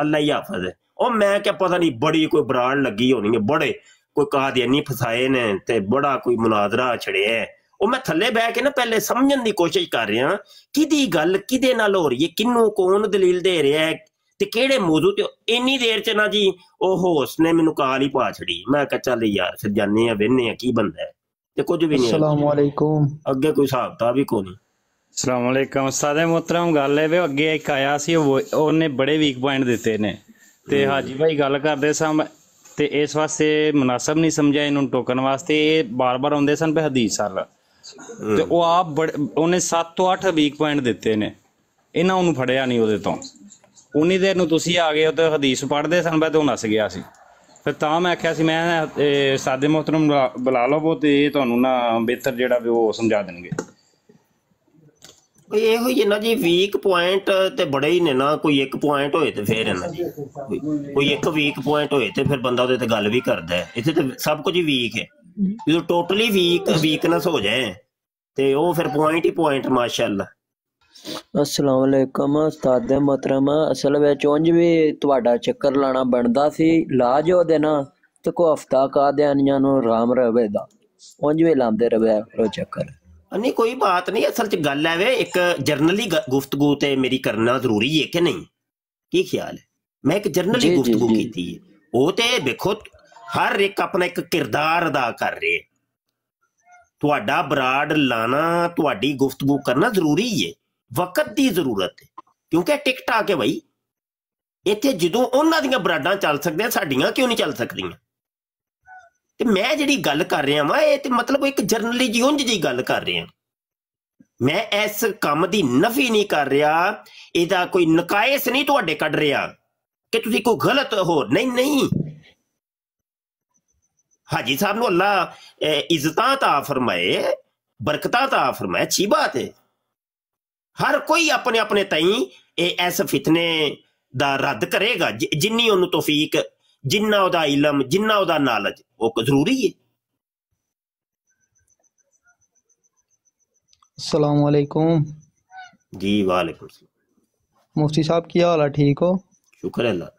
ਅੱਲਾ ਹੀ ਹਾਫਜ਼ ਉਹ ਮੈਂ ਕਿਹਾ ਪਤਾ ਨਹੀਂ ਬੜੀ ਕੋਈ ਬਰਾੜ ਲੱਗੀ ਹੋਣੀ ਹੈ ਬੜੇ ਕੋਈ ਕਾਦੀਆਨੀ ਫਸਾਏ ਨੇ ਤੇ ਬੜਾ ਕੋਈ ਮੁਨਾਜ਼ਰਾ ਛੜਿਆ ਉਹ ਮੈਂ ਥੱਲੇ ਬਹਿ ਕੇ ਨਾ ਪਹਿਲੇ ਸਮਝਣ ਦੀ ਕੋਸ਼ਿਸ਼ ਕਰ ਰਿਹਾ ਕਿਹਦੀ ਗੱਲ ਕਿਹਦੇ ਨਾਲ ਹੋ ਰਹੀ ਹੈ ਕਿੰਨੂੰ ਕੌਣ ਦਲੀਲ ਦੇ ਰਿਹਾ ਹੈ ਤੇ ਕਿਹੜੇ ਮੌਜੂ ਤੇ ਇੰਨੀ ਦੇਰ ਚ ਨਾ ਜੀ ਉਹ ਹੋਸ ਨੇ ਮੈਨੂੰ ਕਾਲ ਹੀ ਪਾ ਛੜੀ ਮੈਂ ਕਿਹਾ ਚੱਲ ਯਾਰ ਫਿਰ ਜਾਣੇ ਆ ਵੇਨੇ ਆ ਕੀ ਬੰਦਾ ਤੇ ਕੁਝ ਵੀ ਨਹੀਂ ਅਸਲਾਮ ਵਾਲੇਕੁਮ ਅੱਗੇ ਕੋਈ ਹਿਸਾਬ ਤਾਂ ਵੀ ਕੋਈ ਨਹੀਂ ਅਸਲਾਮ ਅਲੈਕਮ ਸਾਦੇ ਮੁਹਤਰਮ ਗੱਲ ਹੈ ਵੇ ਅੱਗੇ ਇੱਕ ਆਇਆ ਸੀ ਉਹ- ਉਹਨੇ ਬੜੇ ਵੀਕ ਪੁਆਇੰਟ ਦਿੱਤੇ ਨੇ ਤੇ ਹਾਜੀ ਭਾਈ ਗੱਲ ਕਰਦੇ ਸਾਂ ਤੇ ਇਸ ਵਾਸਤੇ ਮੁਨਾਸਬ ਨਹੀਂ ਸਮਝਿਆ ਇਹਨੂੰ ਟੋਕਣ ਵਾਸਤੇ ਇਹ ਬਾਰ-ਬਾਰ ਆਉਂਦੇ ਸਨ ਪਹਿ ਹਦੀਸ ਹਲ ਤੇ ਉਹ ਆਪ ਉਹਨੇ 7 ਤੋਂ 8 ਵੀਕ ਪੁਆਇੰਟ ਦਿੱਤੇ ਨੇ ਇਹਨਾਂ ਨੂੰ ਫੜਿਆ ਨਹੀਂ ਉਹਦੇ ਤੋਂ ਉਨੀ ਦੇਰ ਨੂੰ ਤੁਸੀਂ ਆ ਗਏ ਉਹ ਤੇ ਹਦੀਸ ਪੜ੍ਹਦੇ ਸਨ ਬੇ ਤੇ ਉਹ ਨਸ ਗਿਆ ਸੀ ਫਿਰ ਤਾਂ ਮੈਂ ਆਖਿਆ ਸੀ ਮੈਂ ਸਾਦੇ ਮੁਹਤਰਮ ਬੁਲਾ- ਬੁਲਾ ਲਵੋ ਤੇ ਇਹ ਤੁਹਾਨੂੰ ਨਾ ਬਿਹਤਰ ਜਿਹੜਾ ਵੀ ਉਹ ਸਮਝਾ ਦੇਣਗੇ ਬਈ ਇਹੋ ਹੀ ਇਹਨਾਂ ਜੀ ਵੀਕ ਪੁਆਇੰਟ ਤੇ ਬੜੇ ਹੀ ਨੇ ਨਾ ਕੋਈ ਇੱਕ ਪੁਆਇੰਟ ਹੋਏ ਤੇ ਫੇਰ ਇਹਨਾਂ ਜੀ ਕੋਈ ਇੱਕ ਵੀਕ ਪੁਆਇੰਟ ਹੋਏ ਤੇ ਫਿਰ ਬੰਦਾ ਉਹਦੇ ਤੇ ਗੱਲ ਵੀ ਕਰਦਾ ਇੱਥੇ ਤੇ ਸਭ ਕੁਝ ਵੀਕ ਹੈ ਜਦੋਂ ਟੋਟਲੀ ਵੀਕ ਵੀਕਨੈਸ ਹੋ ਜਾਏ ਤੇ ਉਹ ਫਿਰ ਪੁਆਇੰਟ ਹੀ ਪੁਆਇੰਟ ਮਾਸ਼ਾਅੱਲਾ ਅਸਲਾਮ ਅਲੈਕਮ ਉਸਤਾਦ ਮਹਤਰਮ ਅਸਲ ਵਿੱਚ ਉਂਝ ਵੀ ਤੁਹਾਡਾ ਚੱਕਰ ਲਾਣਾ ਬਣਦਾ ਸੀ ਲਾਜੋ ਦੇ ਨਾ ਤੇ ਕੋ ਹਫਤਾ ਕਾ ਕਾਦਿਆਨੀਆਂ ਨੂੰ ਰਾਮ ਰਵੇ ਦਾ ਉਂਝ ਵੀ ਲਾਂਦੇ ਰਵੇ ਉਹ ਚੱਕਰ ਅੰਨੀ ਕੋਈ ਬਾਤ ਨਹੀਂ ਅਸਲ 'ਚ ਗੱਲ ਐ ਵੇ ਇੱਕ ਜਰਨਲੀ ਗੁਫ਼ਤਗੂ ਤੇ ਮੇਰੀ ਕਰਨਾ ਜ਼ਰੂਰੀ ਏ ਕਿ ਨਹੀਂ ਕੀ ਖਿਆਲ ਹੈ ਮੈਂ ਇੱਕ ਜਰਨਲੀ ਗੁਫ਼ਤਗੂ ਕੀਤੀ ਏ ਉਹ ਤੇ ਵੇਖੋ ਹਰ ਇੱਕ ਆਪਣਾ ਇੱਕ ਕਿਰਦਾਰ ਅਦਾ ਕਰ ਰਿਹਾ ਤੁਹਾਡਾ ਬਰਾਡ ਲਾਣਾ ਤੁਹਾਡੀ ਗੁਫ਼ਤਗੂ ਕਰਨਾ ਜ਼ਰੂਰੀ ਏ ਵਕਤ ਦੀ ਜ਼ਰੂਰਤ ਏ ਕਿਉਂਕਿ ਟਿਕਟਾਕ ਹੈ ਭਾਈ ਇੱਥੇ ਜਦੋਂ ਉਹਨਾਂ ਦੀਆਂ ਬਰਾਡਾਂ ਚੱਲ ਸਕਦੀਆਂ ਸਾਡੀਆਂ ਕਿਉਂ ਨਹੀਂ ਚੱਲ ਸਕਦੀਆਂ ਤੇ ਮੈਂ ਜਿਹੜੀ ਗੱਲ ਕਰ ਰਿਹਾ ਵਾਂ ਇਹ ਤੇ ਮਤਲਬ ਇੱਕ ਜਰਨਲੀ ਜੀ ਉਂਝ ਜੀ ਗੱਲ ਕਰ ਰਿਹਾ ਮੈਂ ਇਸ ਕੰਮ ਦੀ ਨਫੀ ਨਹੀਂ ਕਰ ਰਿਹਾ ਇਹਦਾ ਕੋਈ ਨਕਾਇਸ ਨਹੀਂ ਤੁਹਾਡੇ ਕੱਢ ਰਿਹਾ ਕਿ ਤੁਸੀਂ ਕੋਈ ਗਲਤ ਹੋ ਨਹੀਂ ਨਹੀਂ ਹਾਜੀ ਸਾਹਿਬ ਨੂੰ ਅੱਲਾ ਇਜ਼ਤਾਂ ਤਾ ਫਰਮਾਏ ਬਰਕਤਾਂ ਤਾ ਫਰਮਾਏ ਛੀ ਬਾਤ ਹੈ ਹਰ ਕੋਈ ਆਪਣੇ ਆਪਣੇ ਤਈ ਇਹ ਇਸ ਫਿਤਨੇ ਦਾ ਰੱਦ ਕਰੇਗਾ ਜਿੰਨੀ ਉਹਨੂੰ ਤੋਫੀਕ ਜਿੰਨਾ ਉਹਦਾ ਇਲਮ ਜਿੰਨਾ ਉਹਦਾ ਨਾਲਜ ਉਹ ਜ਼ਰੂਰੀ ਹੈ अस्सलाम वालेकुम जी वालेकुम मुफ्ती साहब क्या हाल है ठीक हो शुक्र है अल्लाह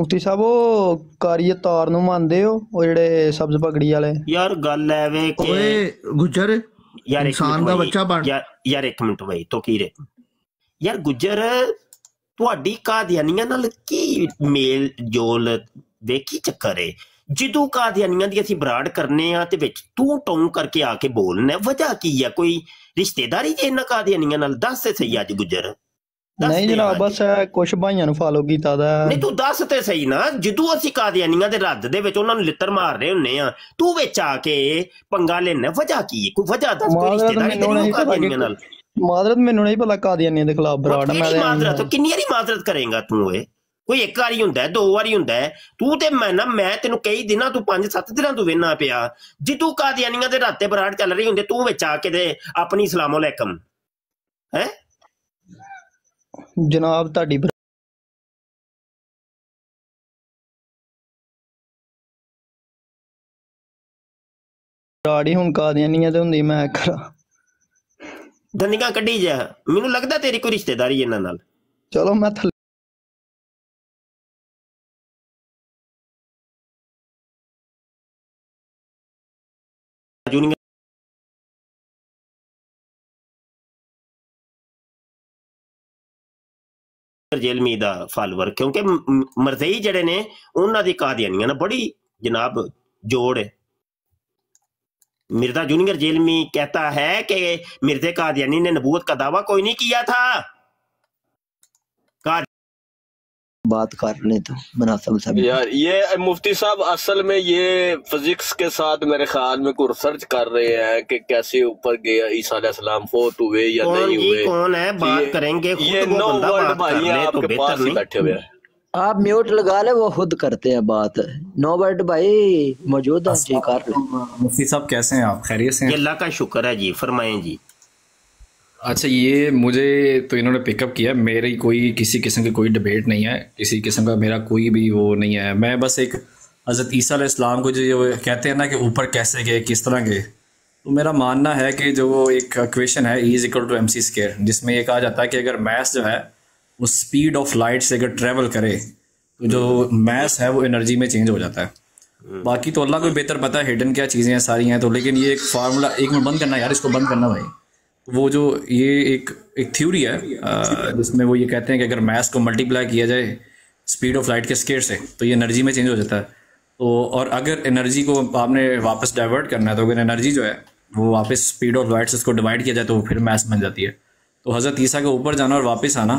मुफ्ती साहब ਉਹ ਕਾਰੀਏ ਤਾਰ ਨੂੰ ਮੰਨਦੇ ਹੋ ਉਹ ਜਿਹੜੇ ਸਬਜ਼ ਪਗੜੀ ਵਾਲੇ ਯਾਰ ਗੱਲ ਐਵੇਂ ਕਿ ਓਏ ਗੁੱਜਰ ਯਾਰ ਇਨਸਾਨ ਦਾ ਬੱਚਾ ਬਣ ਯਾਰ ਇੱਕ ਮਿੰਟ ਬਈ ਤੋ ਕੀ ਰੇ ਯਾਰ ਗੁੱਜਰ ਤੁਹਾਡੀ ਕਾਦੀਆਨੀਆਂ ਨਾਲ ਕੀ ਮੇਲ ਜੋਲ ਵੇਖੀ ਚੱਕਰੇ ਚੱਕਰ ਏ ਕਾਦੀਆਨੀਆਂ ਦੀ ਅਸੀਂ ਬਰਾੜ ਕਰਨੇ ਆ ਤੇ ਵਿੱਚ ਤੂੰ ਟੌਂ ਕਰਕੇ ਆ ਕੇ ਬੋਲਨੇ ਵਜ੍ਹਾ ਕੀ ਆ ਕੋਈ ਰਿਸ਼ਤੇਦਾਰੀ ਜੇ ਇਹਨਾਂ ਕਾਦੀਆਨੀਆਂ ਨਾਲ ਦੱਸ ਤੇ ਸਹੀ ਅੱਜ ਗੁਜਰ ਨਹੀਂ ਜਨਾਬ ਬਸ ਕੁਛ ਭਾਈਆਂ ਨੂੰ ਫਾਲੋ ਕੀਤਾ ਦਾ ਨਹੀਂ ਤੂੰ ਦੱਸ ਤੇ ਸਹੀ ਨਾ ਜਿੱਦੂ ਅਸੀਂ ਕਾਦੀਆਨੀਆਂ ਦੇ ਰੱਦ ਦੇ ਵਿੱਚ ਉਹਨਾਂ ਨੂੰ ਲਿੱਤਰ ਮਾਰ ਰਹੇ ਹੁੰਨੇ ਆ ਤੂੰ ਵਿੱਚ ਆ ਕੇ ਪੰਗਾ ਲੈਣਾ ਵਜ੍ਹਾ ਕੀ ਕੋਈ ਵਜ੍ਹਾ ਦੱਸ ਕੋਈ ਰਿਸ਼ਤੇਦਾਰੀ ਨਹੀਂ ਕਾਦੀਆਨੀਆਂ ਨਾਲ ਮਾਜ਼ਰਤ ਮੈਨੂੰ ਨਹੀਂ ਪਤਾ ਕਾਦੀਆਨੀਆਂ ਦੇ ਖਿਲਾਫ ਬਰਾੜ ਮੈਂ ਮਾਜ਼ਰਤ ਕਿੰਨੀ ਵਾਰੀ ਮਾਜ਼ਰਤ ਕਰੇਗਾ ਤੂੰ ਏ ਕੋਈ ਇੱਕ ਵਾਰੀ ਹੁੰਦਾ ਦੋ ਵਾਰੀ ਹੁੰਦਾ ਤੂੰ ਤੇ ਮੈਂ ਨਾ ਮੈਂ ਤੈਨੂੰ ਕਈ ਦਿਨਾਂ ਤੂੰ ਪੰਜ ਸੱਤ ਦਿਨਾਂ ਤੋਂ ਵੇਨਾ ਪਿਆ ਜਿੱਦੂ ਕਾਦੀਆਨੀਆਂ ਦੇ ਰਾਤੇ ਬਰਾੜ ਚੱਲ ਰਹੀ ਹੁੰਦੇ ਤੂੰ ਵਿੱਚ ਆ ਕੇ ਤੇ ਆਪਣੀ ਸਲਾਮ ਅਲੈਕਮ ਹੈ ਜਨਾਬ ਤੁਹਾਡੀ ਬਰਾੜੀ ਹੁਣ ਕਾਦੀਆਨੀਆਂ ਤੇ ਹੁੰਦੀ ਮੈਂ ਕਰਾਂ ਦੰਦੀਆਂ ਕੱਢੀ ਜਾ ਮੈਨੂੰ ਲੱਗਦਾ ਤੇਰੀ ਕੋਈ ਰਿਸ਼ਤੇਦਾਰੀ ਇਹਨਾਂ ਨਾਲ ਚਲੋ ਮੈਂ ਥੱਲੇ ਜੇਲਮੀ ਦਾ ਫਾਲੋਅਰ ਕਿਉਂਕਿ ਮਰਜ਼ਈ ਜਿਹੜੇ ਨੇ ਉਹਨਾਂ ਦੀ ਕਾਦੀਆਨੀਆਂ ਨਾ ਬੜੀ ਜਨਾਬ ਜੋੜ ਹੈ मिर्जा जूनियर जेल में कहता है कि मिर्जे कादियानी ने नबूत का दावा कोई नहीं किया था बात करने तो मुनासिब यार ये मुफ्ती साहब असल में ये फिजिक्स के साथ मेरे ख्याल में कोई रिसर्च कर रहे हैं कि कैसे ऊपर गया ईसा सलाम फोत हुए या नहीं हुए कौन है बात करेंगे खुद ये वो बंदा बात कर तो बेहतर नहीं बैठे हुए हैं आप म्यूट लगा ले वो खुद करते हैं बात नो बट भाई मौजूद है मुफ्ती साहब कैसे हैं आप खैरियत से अल्लाह का शुक्र है जी फरमाएं जी अच्छा ये मुझे तो इन्होंने पिकअप किया मेरी कोई किसी किस्म की कोई डिबेट नहीं है किसी किस्म का मेरा कोई भी वो नहीं है मैं बस एक हज़रत ईसा इस्लाम को जो कहते हैं ना कि ऊपर कैसे गए किस तरह गए तो मेरा मानना है कि जो एक क्वेश्चन है is equal to M C square जिसमें ये कहा जाता है कि अगर मैथ्स जो है वो स्पीड ऑफ लाइट से अगर ट्रेवल करे तो जो मैस है वो एनर्जी में चेंज हो जाता है बाकी तो अल्लाह को बेहतर पता है हिडन क्या चीज़ें हैं सारी हैं तो लेकिन ये एक फार्मूला एक में बंद करना यार इसको बंद करना भाई वो जो ये एक एक थ्योरी है जिसमें वो ये कहते हैं कि अगर मैथ को मल्टीप्लाई किया जाए स्पीड ऑफ लाइट के स्केर से तो ये एनर्जी में चेंज हो जाता है तो और अगर एनर्जी को आपने वापस डाइवर्ट करना है तो अगर एनर्जी जो है वो वापस स्पीड ऑफ लाइट से उसको डिवाइड किया जाए तो फिर मैथ बन जाती है तो हज़रत ईसा के ऊपर जाना और वापस आना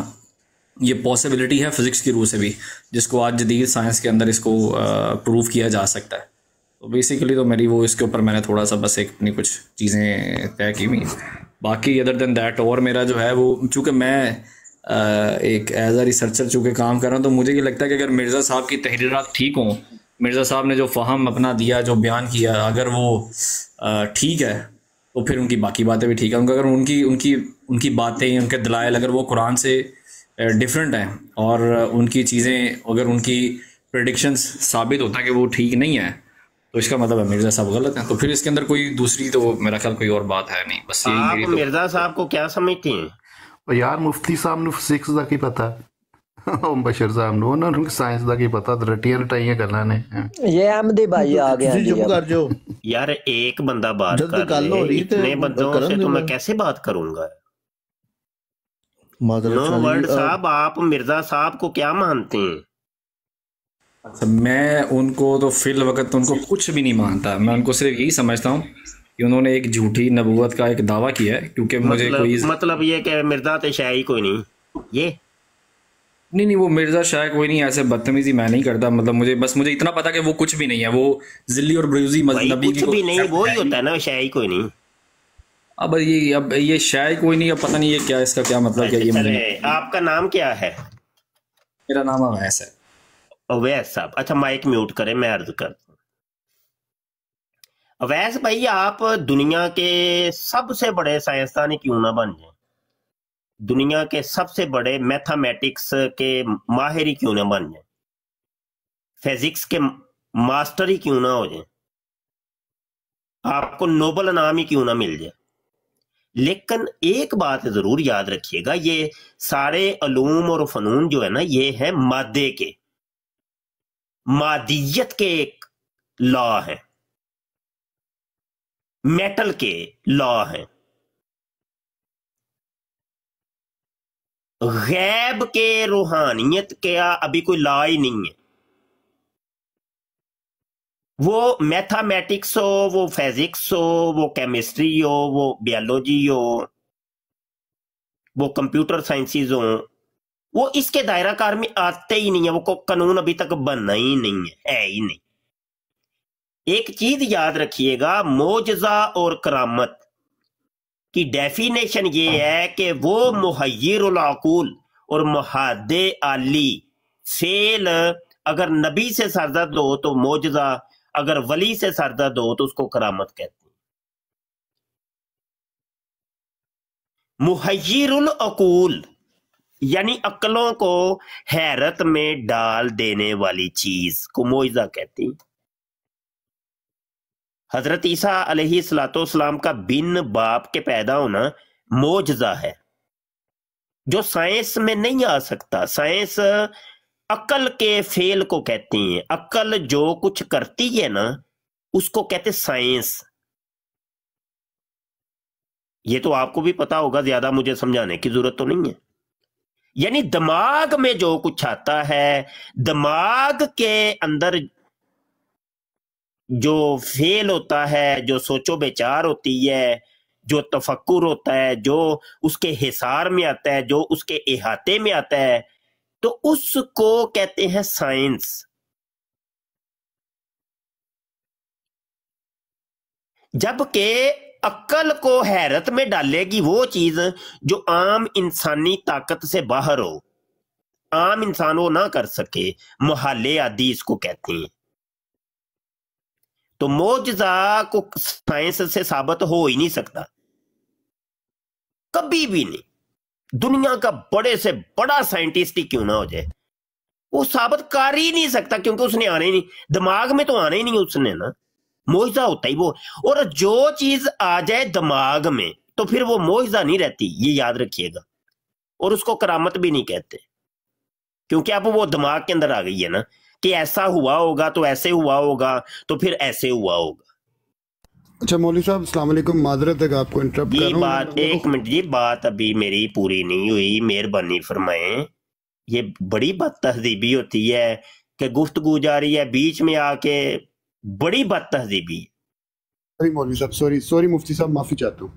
ये पॉसिबिलिटी है फिज़िक्स की रूह से भी जिसको आज जदीद साइंस के अंदर इसको प्रूव किया जा सकता है तो बेसिकली तो मेरी वो इसके ऊपर मैंने थोड़ा सा बस एक अपनी कुछ चीज़ें तय की हुई बाकी अदर देन दैट और मेरा जो है वो चूँकि मैं एक एज आ रिसर्चर चूँकि काम कर रहा हूँ तो मुझे ये लगता है कि अगर मिर्ज़ा साहब की तहरीर ठीक हों मिर्ज़ा साहब ने जो फ़हम अपना दिया जो बयान किया अगर वो ठीक है तो फिर उनकी बाकी बातें भी ठीक है उनका अगर उनकी उनकी उनकी बातें उनके दलाइल अगर वो कुरान से डिफरेंट है और उनकी चीज़ें अगर उनकी प्रडिक्शंस साबित होता है कि वो ठीक नहीं है तो इसका मतलब है मिर्जा साहब गलत है तो फिर इसके अंदर कोई दूसरी तो मेरा ख्याल कोई और बात है नहीं बस यही मेरी तो मिर्जा साहब को क्या समझते हैं और यार मुफ्ती साहब ने ਸਿੱਖ का की पता ओम बशर साहब कर जो यार एक बंदा बात कर रहा है इतने बंदों से तो मैं कैसे बात करूंगा साहब आप मिर्जा साहब को क्या मानते हैं अच्छा, मैं उनको तो फिल वक्त तो उनको कुछ भी नहीं मानता मैं उनको सिर्फ यही समझता हूँ कि उन्होंने एक झूठी नबूवत का एक दावा किया है क्योंकि मुझे मतलब, कोई मतलब ये कि मिर्जा तो शाही कोई नहीं ये नहीं नहीं वो मिर्जा शाह कोई नहीं ऐसे बदतमीजी मैं नहीं करता मतलब मुझे बस मुझे इतना पता कि वो कुछ भी नहीं है वो जिल्ली और ब्रूजी मतलब कुछ भी नहीं वो ही होता है ना शाही कोई नहीं अब ये अब ये शायद कोई नहीं अब पता नहीं ये क्या इसका क्या मतलब क्या ये अच्छा, मुझे आपका नाम क्या है मेरा नाम अवैस है अवैस साहब अच्छा माइक म्यूट करें मैं अर्ज कर अवैस भाई आप दुनिया के सबसे बड़े साइंसदानी क्यों ना बन जाए दुनिया के सबसे बड़े मैथमेटिक्स के माहिर क्यों ना बन जाए फिजिक्स के मास्टर ही क्यों ना हो जाए आपको नोबल इनाम ही क्यों ना मिल जाए लेकिन एक बात जरूर याद रखिएगा ये सारे अलूम और फनून जो है ना ये है मादे के मादियत के एक लॉ है मेटल के लॉ है गैब के रूहानियत का अभी कोई लॉ ही नहीं है वो मैथामेटिक्स हो वो फिजिक्स हो वो केमिस्ट्री हो वो बियोलॉजी हो वो कंप्यूटर साइंसेज हो वो इसके दायरा कार में आते ही नहीं है वो कानून अभी तक बनना ही नहीं है है ही नहीं एक चीज याद रखिएगा मोजा और करामत की डेफिनेशन ये है कि वो मुहैरकूल और महाद आली फेल अगर नबी से सरदर्द हो तो मोजा अगर वली से सरदर्द हो तो उसको करामत कहते हैं मुहैरुल अकूल यानी अक्लों को हैरत में डाल देने वाली चीज को मोइजा कहती हजरत ईसा सलातोसलाम का बिन बाप के पैदा होना मोजा है जो साइंस में नहीं आ सकता साइंस अकल के फेल को कहते हैं अकल जो कुछ करती है ना उसको कहते साइंस ये तो आपको भी पता होगा ज्यादा मुझे समझाने की जरूरत तो नहीं है यानी दिमाग में जो कुछ आता है दिमाग के अंदर जो फेल होता है जो सोचो बेचार होती है जो तफक्कुर होता है जो उसके हिसार में आता है जो उसके अहाते में आता है तो उसको कहते हैं साइंस जबकि अक्ल को हैरत में डालेगी वो चीज जो आम इंसानी ताकत से बाहर हो आम इंसान वो ना कर सके मोहल्ले आदि इसको कहते हैं तो मोजा को साइंस से साबित हो ही नहीं सकता कभी भी नहीं दुनिया का बड़े से बड़ा साइंटिस्ट ही क्यों ना हो जाए वो साबित कर ही नहीं सकता क्योंकि उसने आने ही नहीं दिमाग में तो आने ही नहीं उसने ना मुआवजा होता ही वो और जो चीज आ जाए दिमाग में तो फिर वो मुआवजा नहीं रहती ये याद रखिएगा और उसको करामत भी नहीं कहते क्योंकि अब वो दिमाग के अंदर आ गई है ना कि ऐसा हुआ होगा तो ऐसे हुआ होगा तो फिर ऐसे हुआ होगा अच्छा मौली साहब अस्सलाम माजरत है आपको इंटरप्ट ये बात एक मिनट ये बात अभी मेरी पूरी नहीं हुई मेहरबानी फरमाएं ये बड़ी बद तहजीबी होती है कि गुफ्तगु जा रही है बीच में आके बड़ी बद तहजीबी सॉरी मौलवी साहब सॉरी सॉरी मुफ्ती साहब माफी चाहता हूँ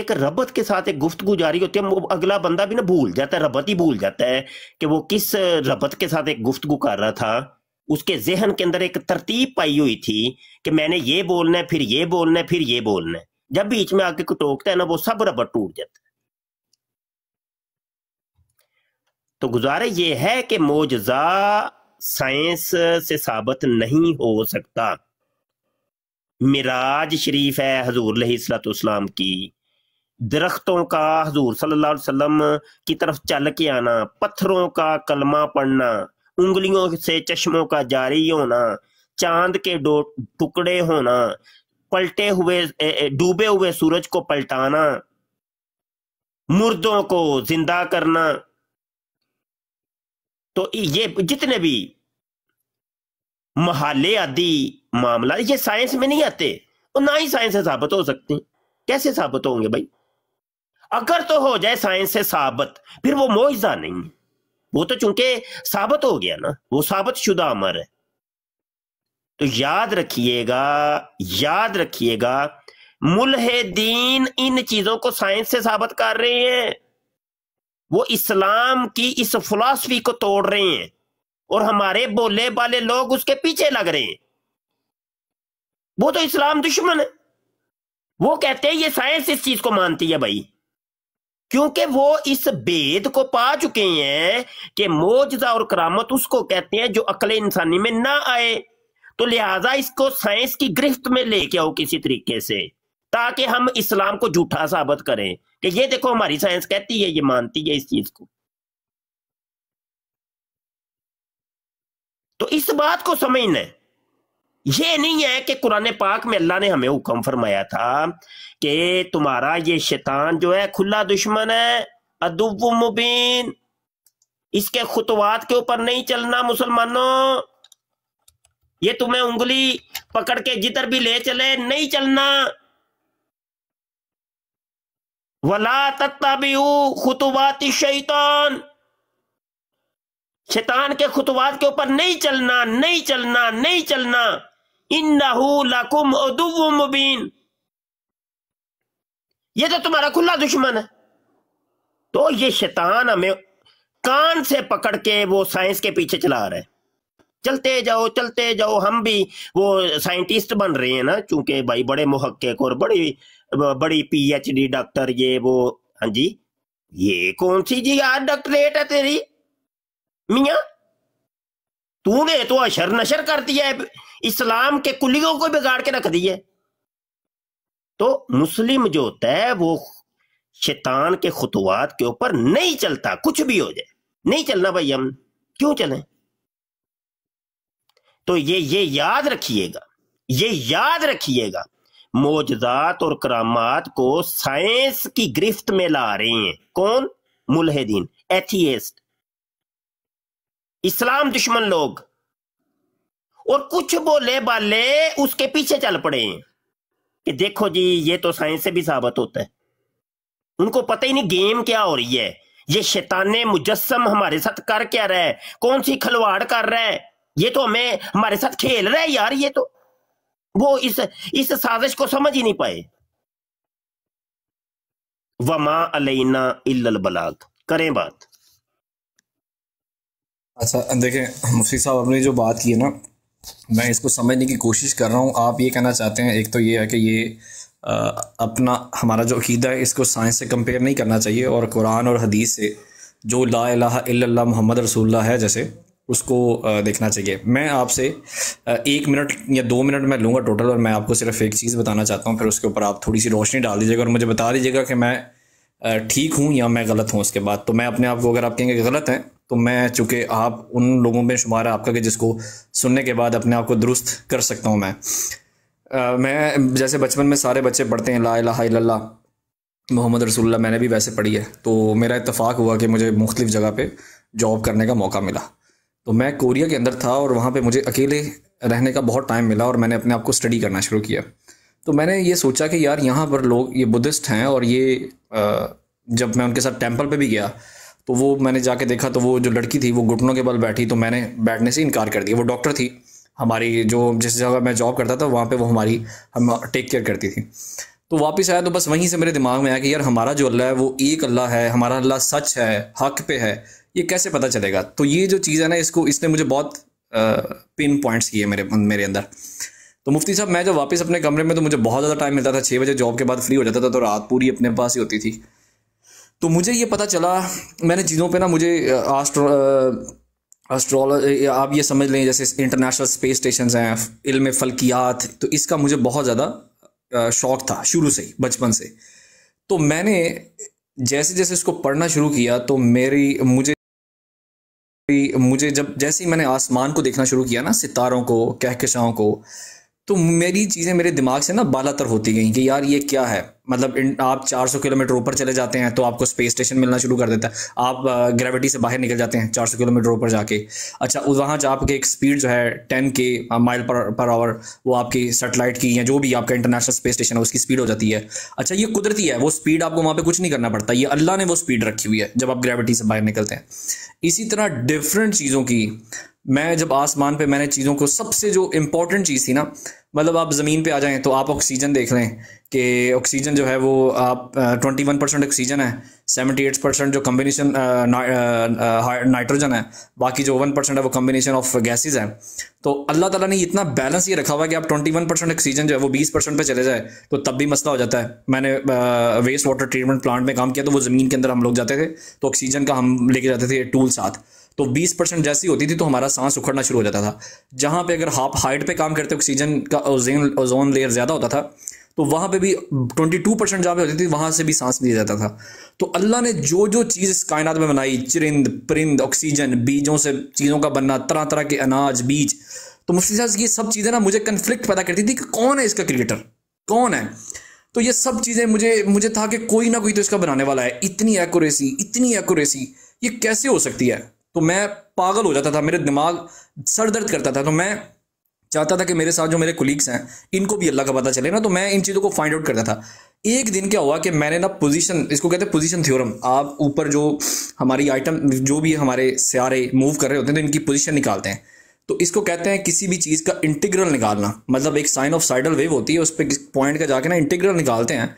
एक रबत के साथ एक गुफ्तगु जारी होती है वो अगला बंदा भी ना भूल जाता है रबत ही भूल जाता है कि वो किस रबत के साथ एक गुफ्तगु कर रहा था उसके जहन के अंदर एक तरतीब पाई हुई थी कि मैंने ये बोलना है फिर ये बोलना है फिर ये बोलना है जब बीच में आके टोकता है ना वो सब रबर टूट जाता है तो गुजारा ये है कि मोजा साइंस से साबित नहीं हो सकता मिराज शरीफ है हजूर सलाम की दरख्तों का हजूर सल्लल्लाहु अलैहि वसल्लम की तरफ चल के आना पत्थरों का कलमा पढ़ना उंगलियों से चश्मों का जारी होना चांद के डो टुकड़े होना पलटे हुए डूबे हुए सूरज को पलटाना मुर्दों को जिंदा करना तो ये जितने भी महाले आदि मामला ये साइंस में नहीं आते और ना ही साइंस से साबित हो सकते कैसे साबित होंगे भाई अगर तो हो जाए साइंस से साबित फिर वो मोइजा नहीं है वो तो चूंकि साबित हो गया ना वो साबित शुदा अमर है तो याद रखिएगा याद रखिएगा मुलहदीन इन चीजों को साइंस से साबित कर रहे हैं वो इस्लाम की इस फलॉसफी को तोड़ रहे हैं और हमारे बोले वाले लोग उसके पीछे लग रहे हैं वो तो इस्लाम दुश्मन है वो कहते हैं ये साइंस इस चीज को मानती है भाई क्योंकि वो इस भेद को पा चुके हैं कि मोजदा और करामत उसको कहते हैं जो अकल इंसानी में ना आए तो लिहाजा इसको साइंस की गिरफ्त में लेके आओ किसी तरीके से ताकि हम इस्लाम को झूठा साबित करें कि ये देखो हमारी साइंस कहती है ये मानती है इस चीज को तो इस बात को समझना है ये नहीं है कि कुरान पाक में अल्लाह ने हमें हुक्म फरमाया था कि तुम्हारा ये शैतान जो है खुला दुश्मन है अदुब मुबीन इसके खुतवात के ऊपर नहीं चलना मुसलमानों ये तुम्हें उंगली पकड़ के जिधर भी ले चले नहीं चलना वला तत्ताबी खुतवात शैतान शैतान के खुतवात के ऊपर नहीं चलना नहीं चलना नहीं चलना लकुम मुबीन ये तो तुम्हारा खुला दुश्मन है तो ये शैतान हमें कान से पकड़ के वो साइंस के पीछे चला रहे चलते जाओ चलते जाओ हम भी वो साइंटिस्ट बन रहे हैं ना चूंकि भाई बड़े मुहक्क और बड़ी बड़ी पीएचडी डॉक्टर ये वो हाँ जी ये कौन सी जी यार डॉक्टरेट है तेरी मिया तूने तो अशर नशर कर दिया है इस्लाम के कुलियों को बिगाड़ के रख दिए तो मुस्लिम जो होता है वो शैतान के खुतवात के ऊपर नहीं चलता कुछ भी हो जाए नहीं चलना भाई हम क्यों चले तो ये ये याद रखिएगा ये याद रखिएगा मोजदात और करामात को साइंस की गिरफ्त में ला रहे हैं कौन मुलहदीन एथियस्ट इस्लाम दुश्मन लोग और कुछ बोले बाले उसके पीछे चल पड़े कि देखो जी ये तो साइंस से भी साबित होता है उनको पता ही नहीं गेम क्या हो रही है ये शैतान मुजस्म हमारे साथ कर क्या रहा है कौन सी खिलवाड़ कर रहा है ये तो हमें हमारे साथ खेल रहा है यार ये तो वो इस इस साजिश को समझ ही नहीं पाए वमा अलैना इल्ल बलाग करें बात अच्छा देखें मुफ्ती साहब आपने जो बात की है ना मैं इसको समझने की कोशिश कर रहा हूँ आप ये कहना चाहते हैं एक तो ये है कि ये आ, अपना हमारा जो अकीदा है इसको साइंस से कंपेयर नहीं करना चाहिए और कुरान और हदीस से जो ला अल्लाह मोहम्मद रसुल्ला है जैसे उसको देखना चाहिए मैं आपसे एक मिनट या दो मिनट मैं लूँगा टोटल और मैं आपको सिर्फ एक चीज़ बताना चाहता हूँ फिर उसके ऊपर आप थोड़ी सी रोशनी डाल दीजिएगा और मुझे बता दीजिएगा कि मैं ठीक हूँ या मैं गलत हूँ उसके बाद तो मैं अपने आप को अगर आप कहेंगे गलत हैं तो मैं चूंकि आप उन लोगों में शुमार है आपका कि जिसको सुनने के बाद अपने आप को दुरुस्त कर सकता हूँ मैं आ, मैं जैसे बचपन में सारे बच्चे पढ़ते हैं ला इला मोहम्मद रसूल्ला मैंने भी वैसे पढ़ी है तो मेरा इतफ़ाक़ हुआ कि मुझे मुख्तलिफ़ जगह पर जॉब करने का मौका मिला तो मैं कोरिया के अंदर था और वहाँ पे मुझे अकेले रहने का बहुत टाइम मिला और मैंने अपने आप को स्टडी करना शुरू किया तो मैंने ये सोचा कि यार यहाँ पर लोग ये बुद्धिस्ट हैं और ये जब मैं उनके साथ टेम्पल पर भी गया तो वो मैंने जाके देखा तो वो जो लड़की थी वो घुटनों के बल बैठी तो मैंने बैठने से इनकार कर दिया वो डॉक्टर थी हमारी जो जिस जगह मैं जॉब करता था वहाँ पे वो हमारी हम टेक केयर करती थी तो वापस आया तो बस वहीं से मेरे दिमाग में आया कि यार हमारा जो अल्लाह है वो एक अल्लाह है हमारा अल्लाह सच है हक पे है ये कैसे पता चलेगा तो ये जो चीज़ है ना इसको इसने मुझे बहुत पिन पॉइंट्स किए मेरे मेरे अंदर तो मुफ्ती साहब मैं जब वापस अपने कमरे में तो मुझे बहुत ज़्यादा टाइम मिलता था छः बजे जॉब के बाद फ्री हो जाता था तो रात पूरी अपने पास ही होती थी तो मुझे ये पता चला मैंने चीज़ों पे ना मुझे आस्ट्रो एस्ट्रोलॉजी आप ये समझ लें जैसे इंटरनेशनल स्पेस स्टेशन हैं इल्म फलकियात तो इसका मुझे बहुत ज़्यादा शौक़ था शुरू से ही बचपन से तो मैंने जैसे जैसे इसको पढ़ना शुरू किया तो मेरी मुझे मुझे जब जैसे ही मैंने आसमान को देखना शुरू किया ना सितारों को कहकशाओं को तो मेरी चीज़ें मेरे दिमाग से ना बालातर होती गई कि यार ये क्या है मतलब आप 400 किलोमीटर ऊपर चले जाते हैं तो आपको स्पेस स्टेशन मिलना शुरू कर देता है आप ग्रेविटी से बाहर निकल जाते हैं 400 किलोमीटर ऊपर जाके अच्छा वहाँ जा आपके एक स्पीड जो है 10 के माइल पर पर आवर वो आपकी सेटेलाइट की या जो भी आपका इंटरनेशनल स्पेस स्टेशन है उसकी स्पीड हो जाती है अच्छा ये कुदरती है वो स्पीड आपको वहाँ पर कुछ नहीं करना पड़ता ये अल्लाह ने वो स्पीड रखी हुई है जब आप ग्रेविटी से बाहर निकलते हैं इसी तरह डिफरेंट चीज़ों की मैं जब आसमान पे मैंने चीज़ों को सबसे जो इम्पोर्टेंट चीज़ थी ना मतलब आप ज़मीन पे आ जाएं तो आप ऑक्सीजन देख लें कि ऑक्सीजन जो है वो आप ट्वेंटी वन परसेंट ऑक्सीजन है सेवेंटी एट परसेंट जो कम्बिनेशन नाइट्रोजन है बाकी जो वन परसेंट है वो कम्बिनेशन ऑफ गैसेज है तो अल्लाह ताला ने इतना बैलेंस ये रखा हुआ है कि आप ट्वेंटी वन परसेंट ऑक्सीजन जो है वो बीस परसेंट पर चले जाए तो तब भी मसला हो जाता है मैंने वेस्ट वाटर ट्रीटमेंट प्लांट में काम किया तो वो ज़मीन के अंदर हम लोग जाते थे तो ऑक्सीजन का हम लेके जाते थे टूल साथ तो 20 परसेंट जैसी होती थी तो हमारा सांस उखड़ना शुरू हो जाता था जहाँ पे अगर हाफ हाइट पे काम करते ऑक्सीजन का ओजेन ओजोन लेयर ज़्यादा होता था तो वहाँ पे भी 22 परसेंट जहाँ पे होती थी वहाँ से भी सांस लिया जाता था तो अल्लाह ने जो जो चीज़ इस कायनात में बनाई चिरिंद परिंद ऑक्सीजन बीजों से चीज़ों का बनना तरह तरह के अनाज बीज तो मुफ्ती साहब ये सब चीज़ें ना मुझे कन्फ्लिक्ट पैदा करती थी कि कौन है इसका क्रिएटर कौन है तो ये सब चीज़ें मुझे मुझे था कि कोई ना कोई तो इसका बनाने वाला है इतनी एक्यूरेसी इतनी एक्यूरेसी ये कैसे हो सकती है तो मैं पागल हो जाता था मेरे दिमाग सर दर्द करता था तो मैं चाहता था कि मेरे साथ जो मेरे कुलीग्स हैं इनको भी अल्लाह का पता चले ना तो मैं इन चीज़ों को फाइंड आउट करता था एक दिन क्या हुआ कि मैंने ना पोजीशन इसको कहते हैं पोजीशन थ्योरम आप ऊपर जो हमारी आइटम जो भी हमारे सारे मूव कर रहे होते हैं तो इनकी पोजीशन निकालते हैं तो इसको कहते हैं किसी भी चीज़ का इंटीग्रल निकालना मतलब एक साइन ऑफ साइडल वेव होती है उस पर पॉइंट का जाके ना इंटीग्रल निकालते हैं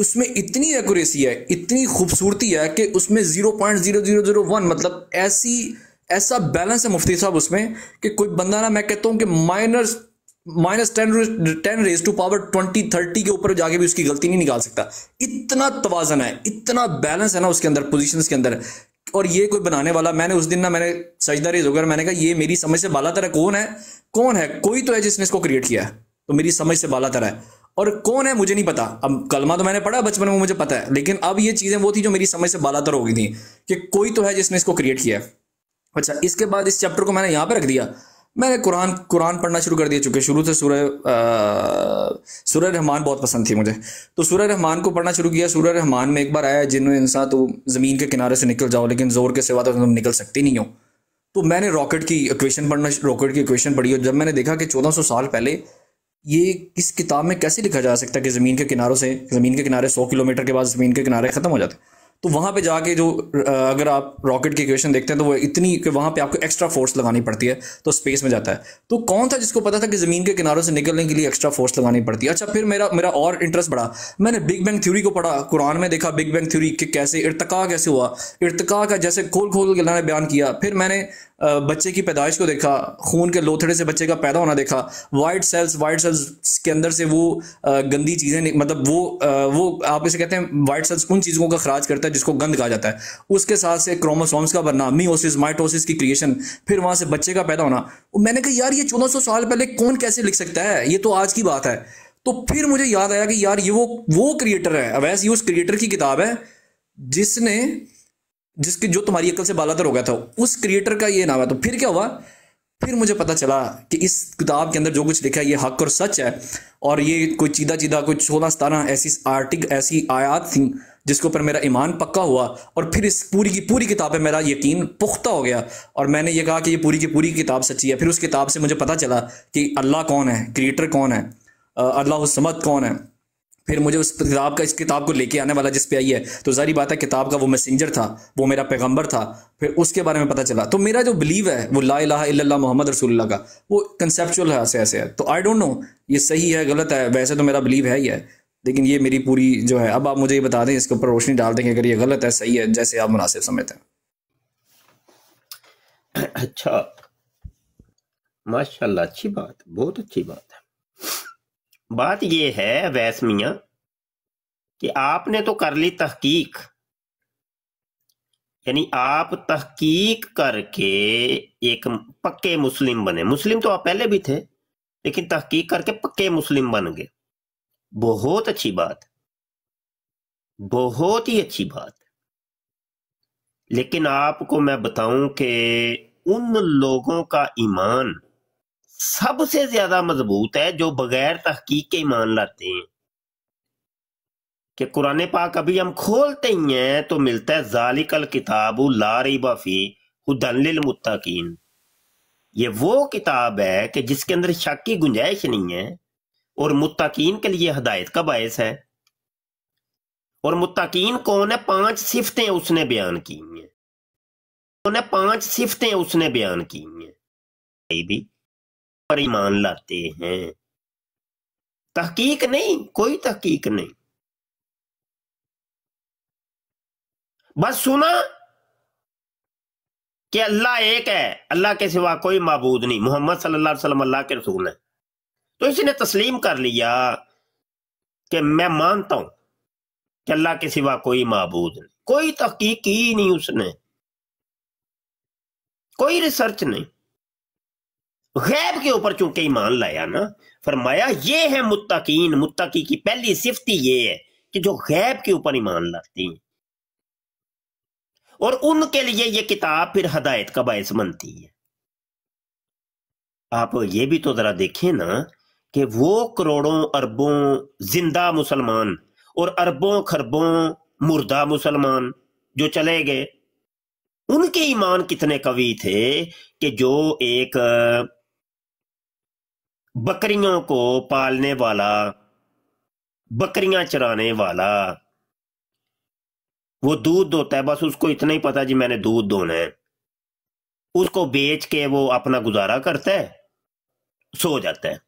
उसमें इतनी एक्यूरेसी है इतनी खूबसूरती है कि उसमें zero point zero zero zero one मतलब ऐसी ऐसा बैलेंस है मुफ्ती साहब उसमें कि कोई बंदा ना मैं कहता हूँ कि minus minus ten ten raise to power twenty thirty के ऊपर जाके भी उसकी गलती नहीं निकाल सकता इतना तोज़न है इतना बैलेंस है ना उसके अंदर पोजिशन के अंदर और ये कोई बनाने वाला मैंने उस दिन ना मैंने सजदा रेज होकर मैंने कहा ये मेरी समझ से बाला तरह कौन है कौन है कोई तो है जिसने इसको क्रिएट किया है तो मेरी समझ से बाला तरह है और कौन है मुझे नहीं पता अब कलमा तो मैंने पढ़ा बचपन में मुझे पता है लेकिन अब ये चीज़ें वो थी जो मेरी समझ से बालातर हो गई थी कि कोई तो है जिसने इसको क्रिएट किया है अच्छा इसके बाद इस चैप्टर को मैंने यहाँ पर रख दिया मैंने कुरान कुरान पढ़ना शुरू कर दिया चुके शुरू से सूर्य सूर्य रहमान बहुत पसंद थी मुझे तो सूर्य रहमान को पढ़ना शुरू किया सूर्य रहमान में एक बार आया जिनमें इंसान तो ज़मीन के किनारे से निकल जाओ लेकिन ज़ोर के सिवा तो तुम निकल सकती नहीं हो तो मैंने रॉकेट की इक्वेशन पढ़ना रॉकेट की इक्वेशन पढ़ी और जब मैंने देखा कि चौदह सौ साल पहले ये किस किताब में कैसे लिखा जा सकता है कि ज़मीन के किनारों से ज़मीन के किनारे सौ किलोमीटर के बाद ज़मीन के किनारे ख़त्म हो जाते हैं तो वहां पे जाके जो अगर आप रॉकेट की इक्वेशन देखते हैं तो वो इतनी कि वहां पे आपको एक्स्ट्रा फोर्स लगानी पड़ती है तो स्पेस में जाता है तो कौन था जिसको पता था कि ज़मीन के किनारों से निकलने के लिए एक्स्ट्रा फोर्स लगानी पड़ती है अच्छा फिर मेरा मेरा और इंटरेस्ट बढ़ा मैंने बिग बैंग थ्योरी को पढ़ा कुरान में देखा बिग बैंग थ्योरी के कैसे इरतका कैसे हुआ इरतका का जैसे खोल खोल के ने बयान किया फिर मैंने बच्चे की पैदाइश को देखा खून के लोथड़े से बच्चे का पैदा होना देखा वाइट सेल्स वाइट सेल्स के अंदर से वो गंदी चीज़ें मतलब वो वो आप इसे कहते हैं वाइट सेल्स उन चीज़ों का खराज करता है जिसको गंध कहा जाता है उसके साथ से क्रोमोसोम्स का बनना मीओसिस माइटोसिस की क्रिएशन फिर वहां से बच्चे का पैदा होना मैंने कहा यार ये चौदह साल पहले कौन कैसे लिख सकता है ये तो आज की बात है तो फिर मुझे याद आया कि यार ये वो वो क्रिएटर है अवैस ये उस क्रिएटर की किताब है जिसने जिसकी जो तुम्हारी अकल से बालातर हो गया था उस क्रिएटर का ये नाम है तो फिर क्या हुआ फिर मुझे पता चला कि इस किताब के अंदर जो कुछ लिखा है ये हक और सच है और ये कोई चीदा चीदा कोई सोलह सतारह ऐसी आर्टिक ऐसी आयात थी जिसके ऊपर मेरा ईमान पक्का हुआ और फिर इस पूरी की पूरी किताब पर मेरा यकीन पुख्ता हो गया और मैंने ये कहा कि ये पूरी की पूरी किताब सच्ची है फिर उस किताब से मुझे पता चला कि अल्लाह कौन है क्रिएटर कौन है अल्लाह समत कौन है फिर मुझे उस किताब का इस किताब को लेके आने वाला जिस पे आई है तो जारी बात है किताब का वो मैसेंजर था वो मेरा पैगंबर था फिर उसके बारे में पता चला तो मेरा जो बिलीव है वो ला इला मोहम्मद रसुल्ला का वो कंसेप्चुअल है ऐसे ऐसे है तो आई डोंट नो ये सही है गलत है वैसे तो मेरा बिलीव है ही है लेकिन ये मेरी पूरी जो है अब आप मुझे ये बता दें इसके ऊपर रोशनी डाल देंगे अगर ये गलत है सही है जैसे आप मुनासिब समझते हैं अच्छा माशाल्लाह अच्छी बात बहुत अच्छी बात है बात ये है वैस मिया कि आपने तो कर ली तहकीक यानी आप तहकीक करके एक पक्के मुस्लिम बने मुस्लिम तो आप पहले भी थे लेकिन तहकीक करके पक्के मुस्लिम बन गए बहुत अच्छी बात बहुत ही अच्छी बात लेकिन आपको मैं बताऊं कि उन लोगों का ईमान सबसे ज्यादा मजबूत है जो बगैर तहकीक के ईमान लाते हैं कि कुरान पाक अभी हम खोलते ही हैं तो मिलता है जालिकल किताब ला रही हुदनलमुत्ताकीन ये वो किताब है कि जिसके अंदर शक की गुंजाइश नहीं है और मुत्ताकीन के लिए हदायत का बायस है और मुत्ताकीन कौन है पांच सिफतें उसने बयान की हैं कौन है पांच सिफतें उसने बयान की हैं भी पर ईमान लाते हैं तहकीक नहीं कोई तहकीक नहीं बस सुना कि अल्लाह एक है अल्लाह के सिवा कोई मबूद नहीं मोहम्मद सल्लल्लाहु अलैहि वसल्लम अल्लाह के रसूल है तो इसने तस्लीम कर लिया कि मैं मानता हूं कि अल्लाह के सिवा कोई मबूद नहीं कोई तहकीक की ही नहीं उसने कोई रिसर्च नहीं गैब के ऊपर चूंकि ईमान लाया ना फरमाया ये है मुत्तकीन मुत्ताकी की पहली सिफ्ती ये है कि जो गैब के ऊपर ईमान लाती है और उनके लिए ये किताब फिर हदायत का बायस बनती है आप ये भी तो जरा देखें ना कि वो करोड़ों अरबों जिंदा मुसलमान और अरबों खरबों मुर्दा मुसलमान जो चले गए उनके ईमान कितने कवि थे कि जो एक बकरियों को पालने वाला बकरियां चराने वाला वो दूध दोता है बस उसको इतना ही पता जी मैंने दूध दोना है उसको बेच के वो अपना गुजारा करता है सो जाता है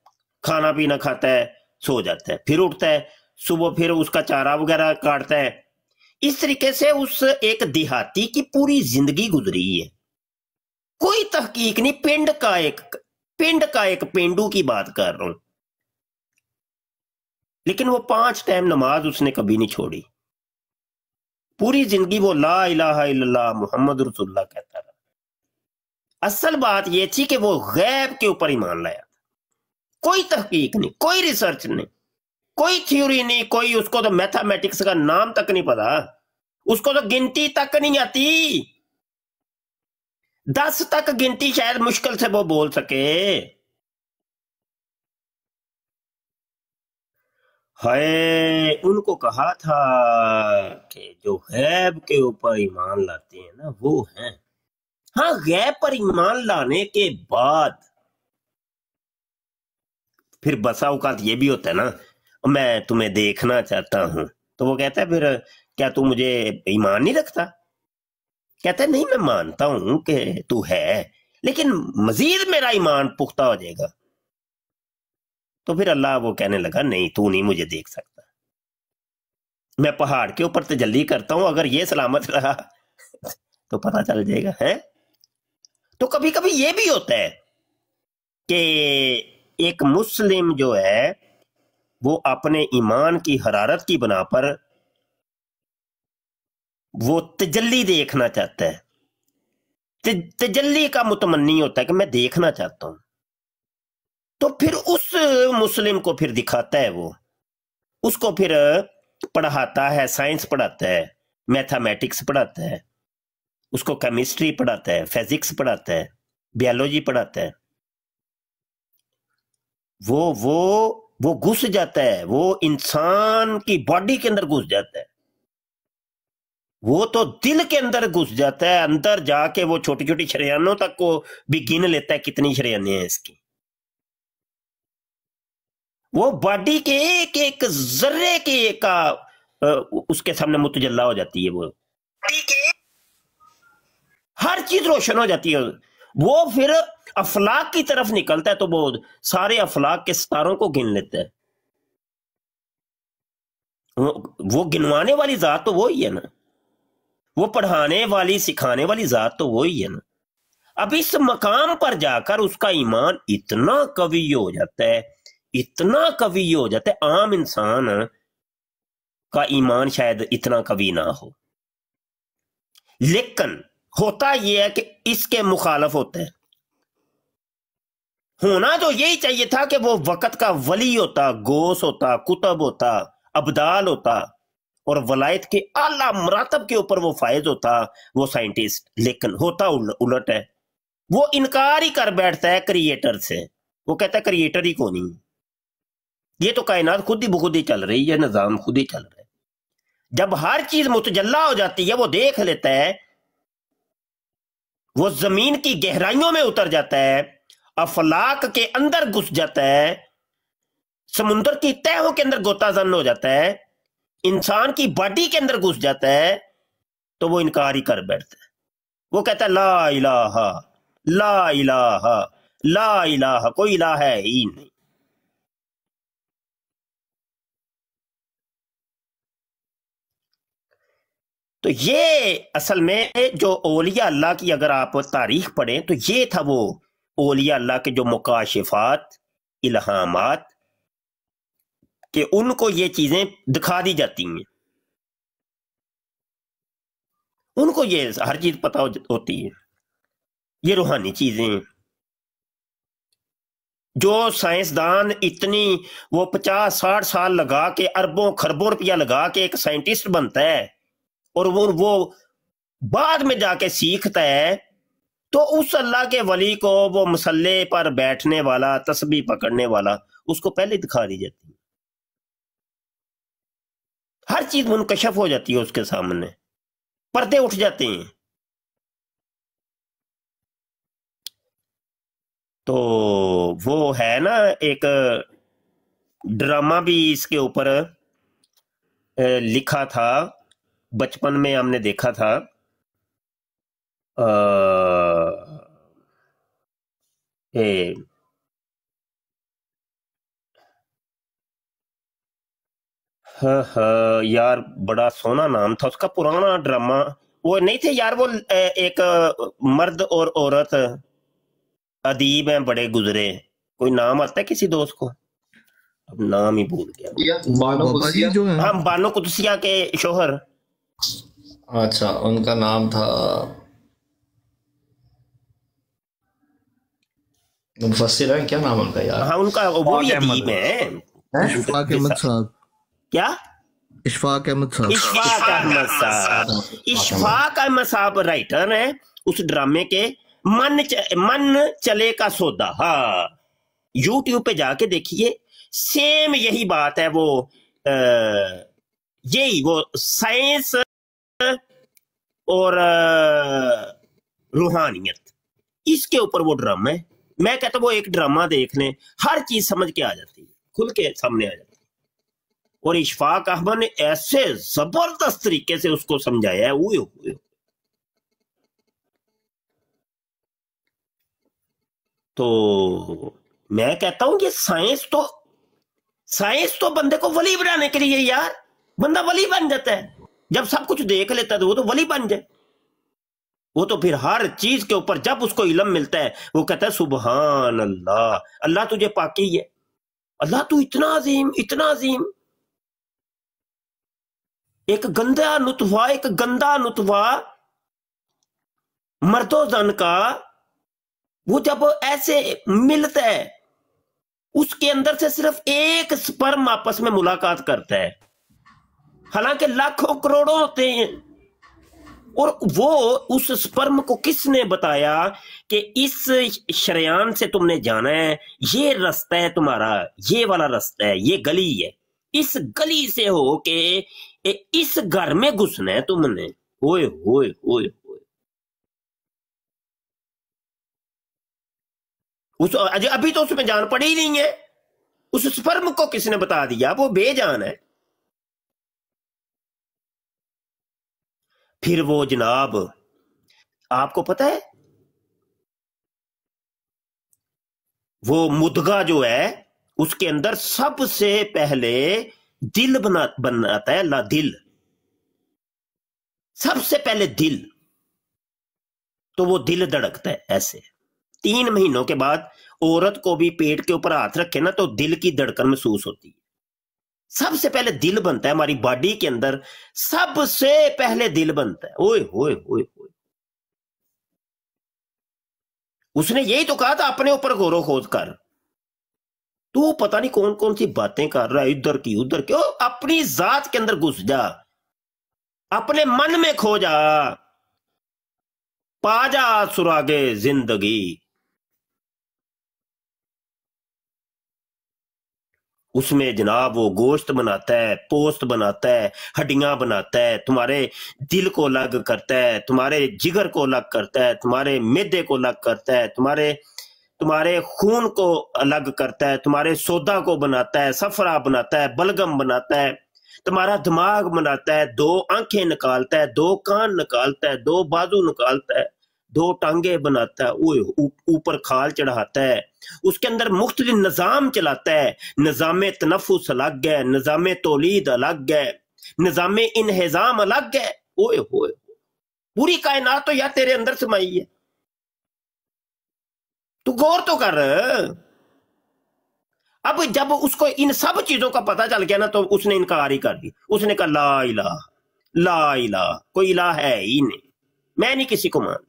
खाना पीना खाता है सो जाता है फिर उठता है सुबह फिर उसका चारा वगैरह काटता है इस तरीके से उस एक देहाती की पूरी जिंदगी गुजरी है कोई तहकीक नहीं पिंड का एक पिंड का एक पेंडू की बात कर रहा हूं लेकिन वो पांच टाइम नमाज उसने कभी नहीं छोड़ी पूरी जिंदगी वो ला इला मोहम्मद रसुल्ला कहता रहा असल बात यह थी कि वो गैब के ऊपर ईमान लाया कोई तहकीक नहीं कोई रिसर्च नहीं कोई थ्योरी नहीं कोई उसको तो मैथमेटिक्स का नाम तक नहीं पता उसको तो गिनती तक नहीं आती दस तक गिनती शायद मुश्किल से वो बोल सके है उनको कहा था कि जो गैब के ऊपर ईमान लाते हैं ना वो हैं हाँ गैब पर ईमान लाने के बाद फिर बसा औकात ये भी होता है ना मैं तुम्हें देखना चाहता हूं तो वो कहता है फिर क्या तू मुझे ईमान नहीं रखता कहता है नहीं मैं मानता हूं कि तू है लेकिन मजीद मेरा ईमान पुख्ता हो जाएगा तो फिर अल्लाह वो कहने लगा नहीं तू नहीं मुझे देख सकता मैं पहाड़ के ऊपर तो जल्दी करता हूं अगर ये सलामत रहा तो पता चल जाएगा है तो कभी कभी ये भी होता है कि एक मुस्लिम जो है वो अपने ईमान की हरारत की बना पर वो तजल्ली देखना चाहता है तजल्ली का मुतमनी होता है कि मैं देखना चाहता हूं तो फिर उस मुस्लिम को फिर दिखाता है वो उसको फिर पढ़ाता है साइंस पढ़ाता है मैथमेटिक्स पढ़ाता है उसको केमिस्ट्री पढ़ाता है फिजिक्स पढ़ाता है बियोलॉजी पढ़ाता है वो वो वो घुस जाता है वो इंसान की बॉडी के अंदर घुस जाता है वो तो दिल के अंदर घुस जाता है अंदर जाके वो छोटी छोटी शरियानों तक को भी गिन लेता है कितनी शरियाने हैं इसकी वो बॉडी के एक एक जर्रे के का उसके सामने मुतजल्ला हो जाती है वो हर चीज रोशन हो जाती है वो फिर अफलाक की तरफ निकलता है तो वो सारे अफलाक के सितारों को गिन लेता है वो गिनवाने वाली जात तो वो ही है ना वो पढ़ाने वाली सिखाने वाली जात तो वो ही है ना अब इस मकाम पर जाकर उसका ईमान इतना कवि हो जाता है इतना कवि हो जाता है आम इंसान का ईमान शायद इतना कवि ना हो लेकिन होता यह है कि इसके मुखालफ होते हैं होना तो यही चाहिए था कि वो वक़्त का वली होता गोस होता कुतब होता अबदाल होता और वलायत के आला मरातब के ऊपर वो फायज होता वो साइंटिस्ट लेकिन होता उलट है वो इनकार ही कर बैठता है क्रिएटर से वो कहता है क्रिएटर ही को नहीं ये तो कायनात खुद ही बखुद ही चल रही है निज़ाम खुद ही चल रहा है जब हर चीज मुतजल्ला हो जाती है वो देख लेता है वो जमीन की गहराइयों में उतर जाता है अफलाक के अंदर घुस जाता है समुन्द्र की तहों के अंदर गोताजन हो जाता है इंसान की बॉडी के अंदर घुस जाता है तो वो इनकार ही कर बैठता है वो कहता है ला इलाहा ला इलाहा ला इलाहा कोई इला है ही नहीं तो ये असल में जो ओलिया अल्लाह की अगर आप तारीख पढ़ें तो ये था वो ओलिया अल्लाह के जो मुकाशिफात इलाहाम के उनको ये चीजें दिखा दी जाती हैं उनको ये हर चीज पता हो, होती है ये रूहानी चीजें जो साइंसदान इतनी वो पचास साठ साल लगा के अरबों खरबों रुपया लगा के एक साइंटिस्ट बनता है और वो वो बाद में जाके सीखता है तो उस अल्लाह के वली को वो मसल्ले पर बैठने वाला तस्बी पकड़ने वाला उसको पहले दिखा दी जाती है हर चीज मुनकशफ हो जाती है उसके सामने पर्दे उठ जाते हैं तो वो है ना एक ड्रामा भी इसके ऊपर लिखा था बचपन में हमने देखा था आ, eh, हाँ, हाँ, यार बड़ा सोना नाम था उसका पुराना ड्रामा वो नहीं थे यार वो एक मर्द और औरत अदीब हैं बड़े गुजरे कोई नाम आता है किसी दोस्त को अब नाम ही भूल गया बानो कुदसिया जो है हाँ बानो कुदसिया के शोहर अच्छा उनका नाम था मुफसर है क्या नाम उनका यार हाँ उनका वो भी अदीब है इशफाक अहमद साहब क्या इशफाक अहमद साहब इशफाक अहमद साहब इशफाक अहमद साहब राइटर है उस ड्रामे के मन च, मन चले का सौदा हा यूट्यूब पे जाके देखिए सेम यही बात है वो आ, यही वो साइंस और रूहानियत इसके ऊपर वो ड्रामा है मैं कहता वो एक ड्रामा देखने हर चीज समझ के आ जाती है खुल के सामने आ जाती है और इशफाक अहमद ने ऐसे जबरदस्त तरीके से उसको समझाया है हुए हुए तो मैं कहता हूं ये साइंस तो साइंस तो बंदे को वली बनाने के लिए यार बंदा वली बन जाता है जब सब कुछ देख लेता है तो वो तो वली बन जाए वो तो फिर हर चीज के ऊपर जब उसको इलम मिलता है वो कहता है सुबहान अल्लाह अल्लाह तुझे पाकी है अल्लाह तू इतना अजीम इतना अजीम एक गंदा नुतवा एक गंदा नुतवा मर्दो जन का वो जब ऐसे मिलता है उसके अंदर से सिर्फ एक स्पर्म आपस में मुलाकात करता है हालांकि लाखों करोड़ों होते हैं और वो उस स्पर्म को किसने बताया कि इस शरयान से तुमने जाना है ये रास्ता है तुम्हारा ये वाला रास्ता है ये गली है इस गली से हो के इस घर में घुसना है तुमने ओए ओए ओए उस अभी तो उसमें जान पड़ी ही नहीं है उस स्पर्म को किसने बता दिया वो बेजान है फिर वो जनाब आपको पता है वो मुदगा जो है उसके अंदर सबसे पहले दिल बना बनाता है ला दिल सबसे पहले दिल तो वो दिल धड़कता है ऐसे तीन महीनों के बाद औरत को भी पेट के ऊपर हाथ रखे ना तो दिल की धड़कन महसूस होती है सबसे पहले दिल बनता है हमारी बॉडी के अंदर सबसे पहले दिल बनता है ओए होए होए होए उसने यही तो कहा था अपने ऊपर गौरव खोज कर तू पता नहीं कौन कौन सी बातें कर रहा है इधर की उधर की अपनी जात के अंदर घुस जा अपने मन में खो जा पा जा सुरागे जिंदगी उसमें जनाब वो गोश्त बनाता है पोस्त बनाता है हड्डियां बनाता है तुम्हारे दिल को अलग करता है तुम्हारे जिगर को अलग करता है तुम्हारे मेदे को अलग करता है तुम्हारे तुम्हारे खून को अलग करता है तुम्हारे सौदा को बनाता है सफरा बनाता है बलगम बनाता है तुम्हारा दिमाग बनाता है दो आंखें निकालता है दो कान निकालता है दो बाजू निकालता है दो टांगे बनाता है वो ऊपर खाल चढ़ाता है उसके अंदर मुख्त निज़ाम चलाता है निज़ाम तनफुस अलग है निज़ाम तोलीद अलग है निज़ाम इनहजाम अलग है ओए होए पूरी कायनात तो यार तेरे अंदर समाई है तू गौर तो कर अब जब उसको इन सब चीजों का पता चल गया ना तो उसने इनकार ही कर दी उसने कहा ला इला ला इला कोई इला है ही नहीं मैं नहीं किसी को मान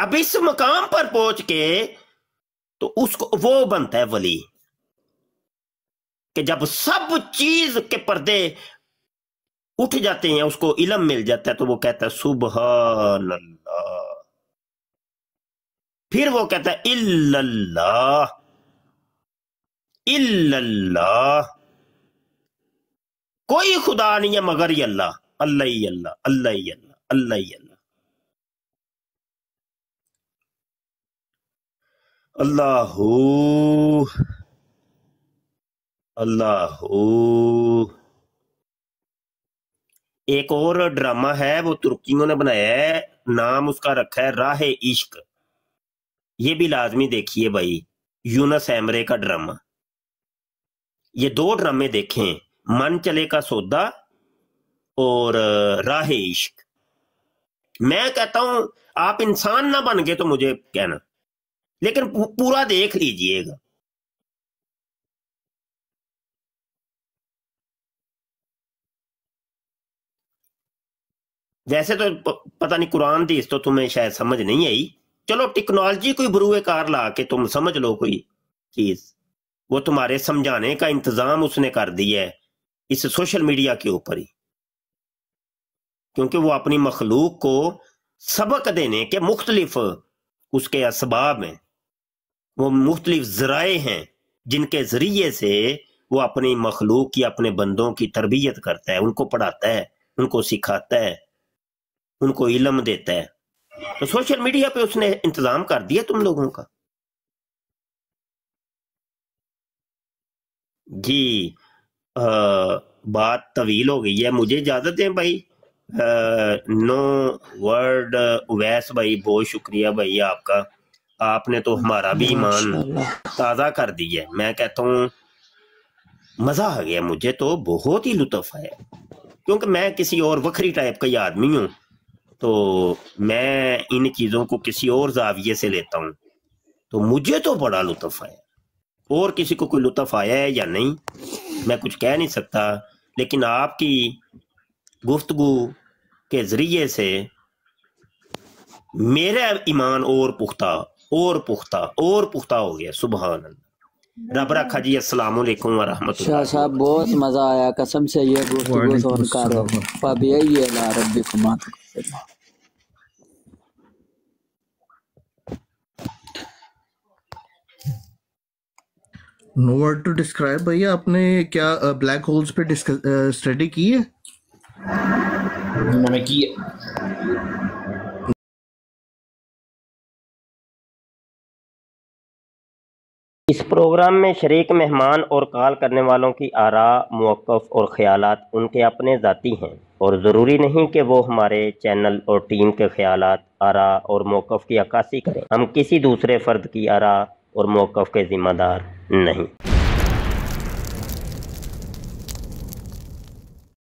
अब इस मकाम पर पहुंच के तो उसको वो बनता है वली कि जब सब चीज के पर्दे उठ जाते हैं उसको इलम मिल जाता है तो वो कहता है सुबह फिर वो कहता है इल्लल्लाह इल्लल्लाह कोई खुदा नहीं है मगर अल्लाह अल्लाह अल्लाह अल्लाह अल्लाह अल्लाह अल्लाह एक और ड्रामा है वो तुर्कियों ने बनाया है नाम उसका रखा है राह इश्क ये भी लाजमी देखिए भाई यूनस एमरे का ड्रामा ये दो ड्रामे देखें मन चले का सौदा और राह इश्क मैं कहता हूं आप इंसान ना बन गए तो मुझे कहना लेकिन पूरा देख लीजिएगा वैसे तो पता नहीं कुरान इस तो तुम्हें शायद समझ नहीं आई चलो टेक्नोलॉजी कोई बरूए कार ला के तुम समझ लो कोई चीज वो तुम्हारे समझाने का इंतजाम उसने कर दिया है इस सोशल मीडिया के ऊपर ही क्योंकि वो अपनी मखलूक को सबक देने के मुख्तलिफ उसके इसबाब हैं वो मुख्तलिफ ज़राए हैं जिनके ज़रिए से वो अपनी मखलूक या अपने बंदों की तरबियत करता है उनको पढ़ाता है उनको सिखाता है उनको इलम देता है तो सोशल मीडिया पे उसने इंतजाम कर दिया तुम लोगों का जी आ, बात तवील हो गई है मुझे इजाजत दें भाई आ, नो वर्ड वैस भाई बहुत शुक्रिया भाई आपका आपने तो हमारा भी ईमान ताज़ा कर दिया मैं कहता हूं मज़ा आ गया मुझे तो बहुत ही लुत्फ आया क्योंकि मैं किसी और वक्री टाइप का ही आदमी हूं तो मैं इन चीज़ों को किसी और जाविये से लेता हूं तो मुझे तो बड़ा लुत्फ आया और किसी को कोई लुत्फ आया है या नहीं मैं कुछ कह नहीं सकता लेकिन आपकी गुफ्तगु के ज़रिए से मेरा ईमान और पुख्ता और पुख्ता और पुख्ता हो गया सुबह रब रखा जी अस्सलाम वालेकुम साहब बहुत मज़ा आया कसम से ये नो वर्ड टू डिस्क्राइब भैया आपने क्या ब्लैक होल्स पे स्टडी की है मैंने की है प्रोग्राम में शर्क मेहमान और कॉल करने वालों की आरा मौक़ और ख्याल उनके अपने ज़ाती हैं और ज़रूरी नहीं कि वो हमारे चैनल और टीम के ख्याल आरा और मौक़ की अक्सी करें हम किसी दूसरे फ़र्द की आरा और मौक़ के ज़िम्मेदार नहीं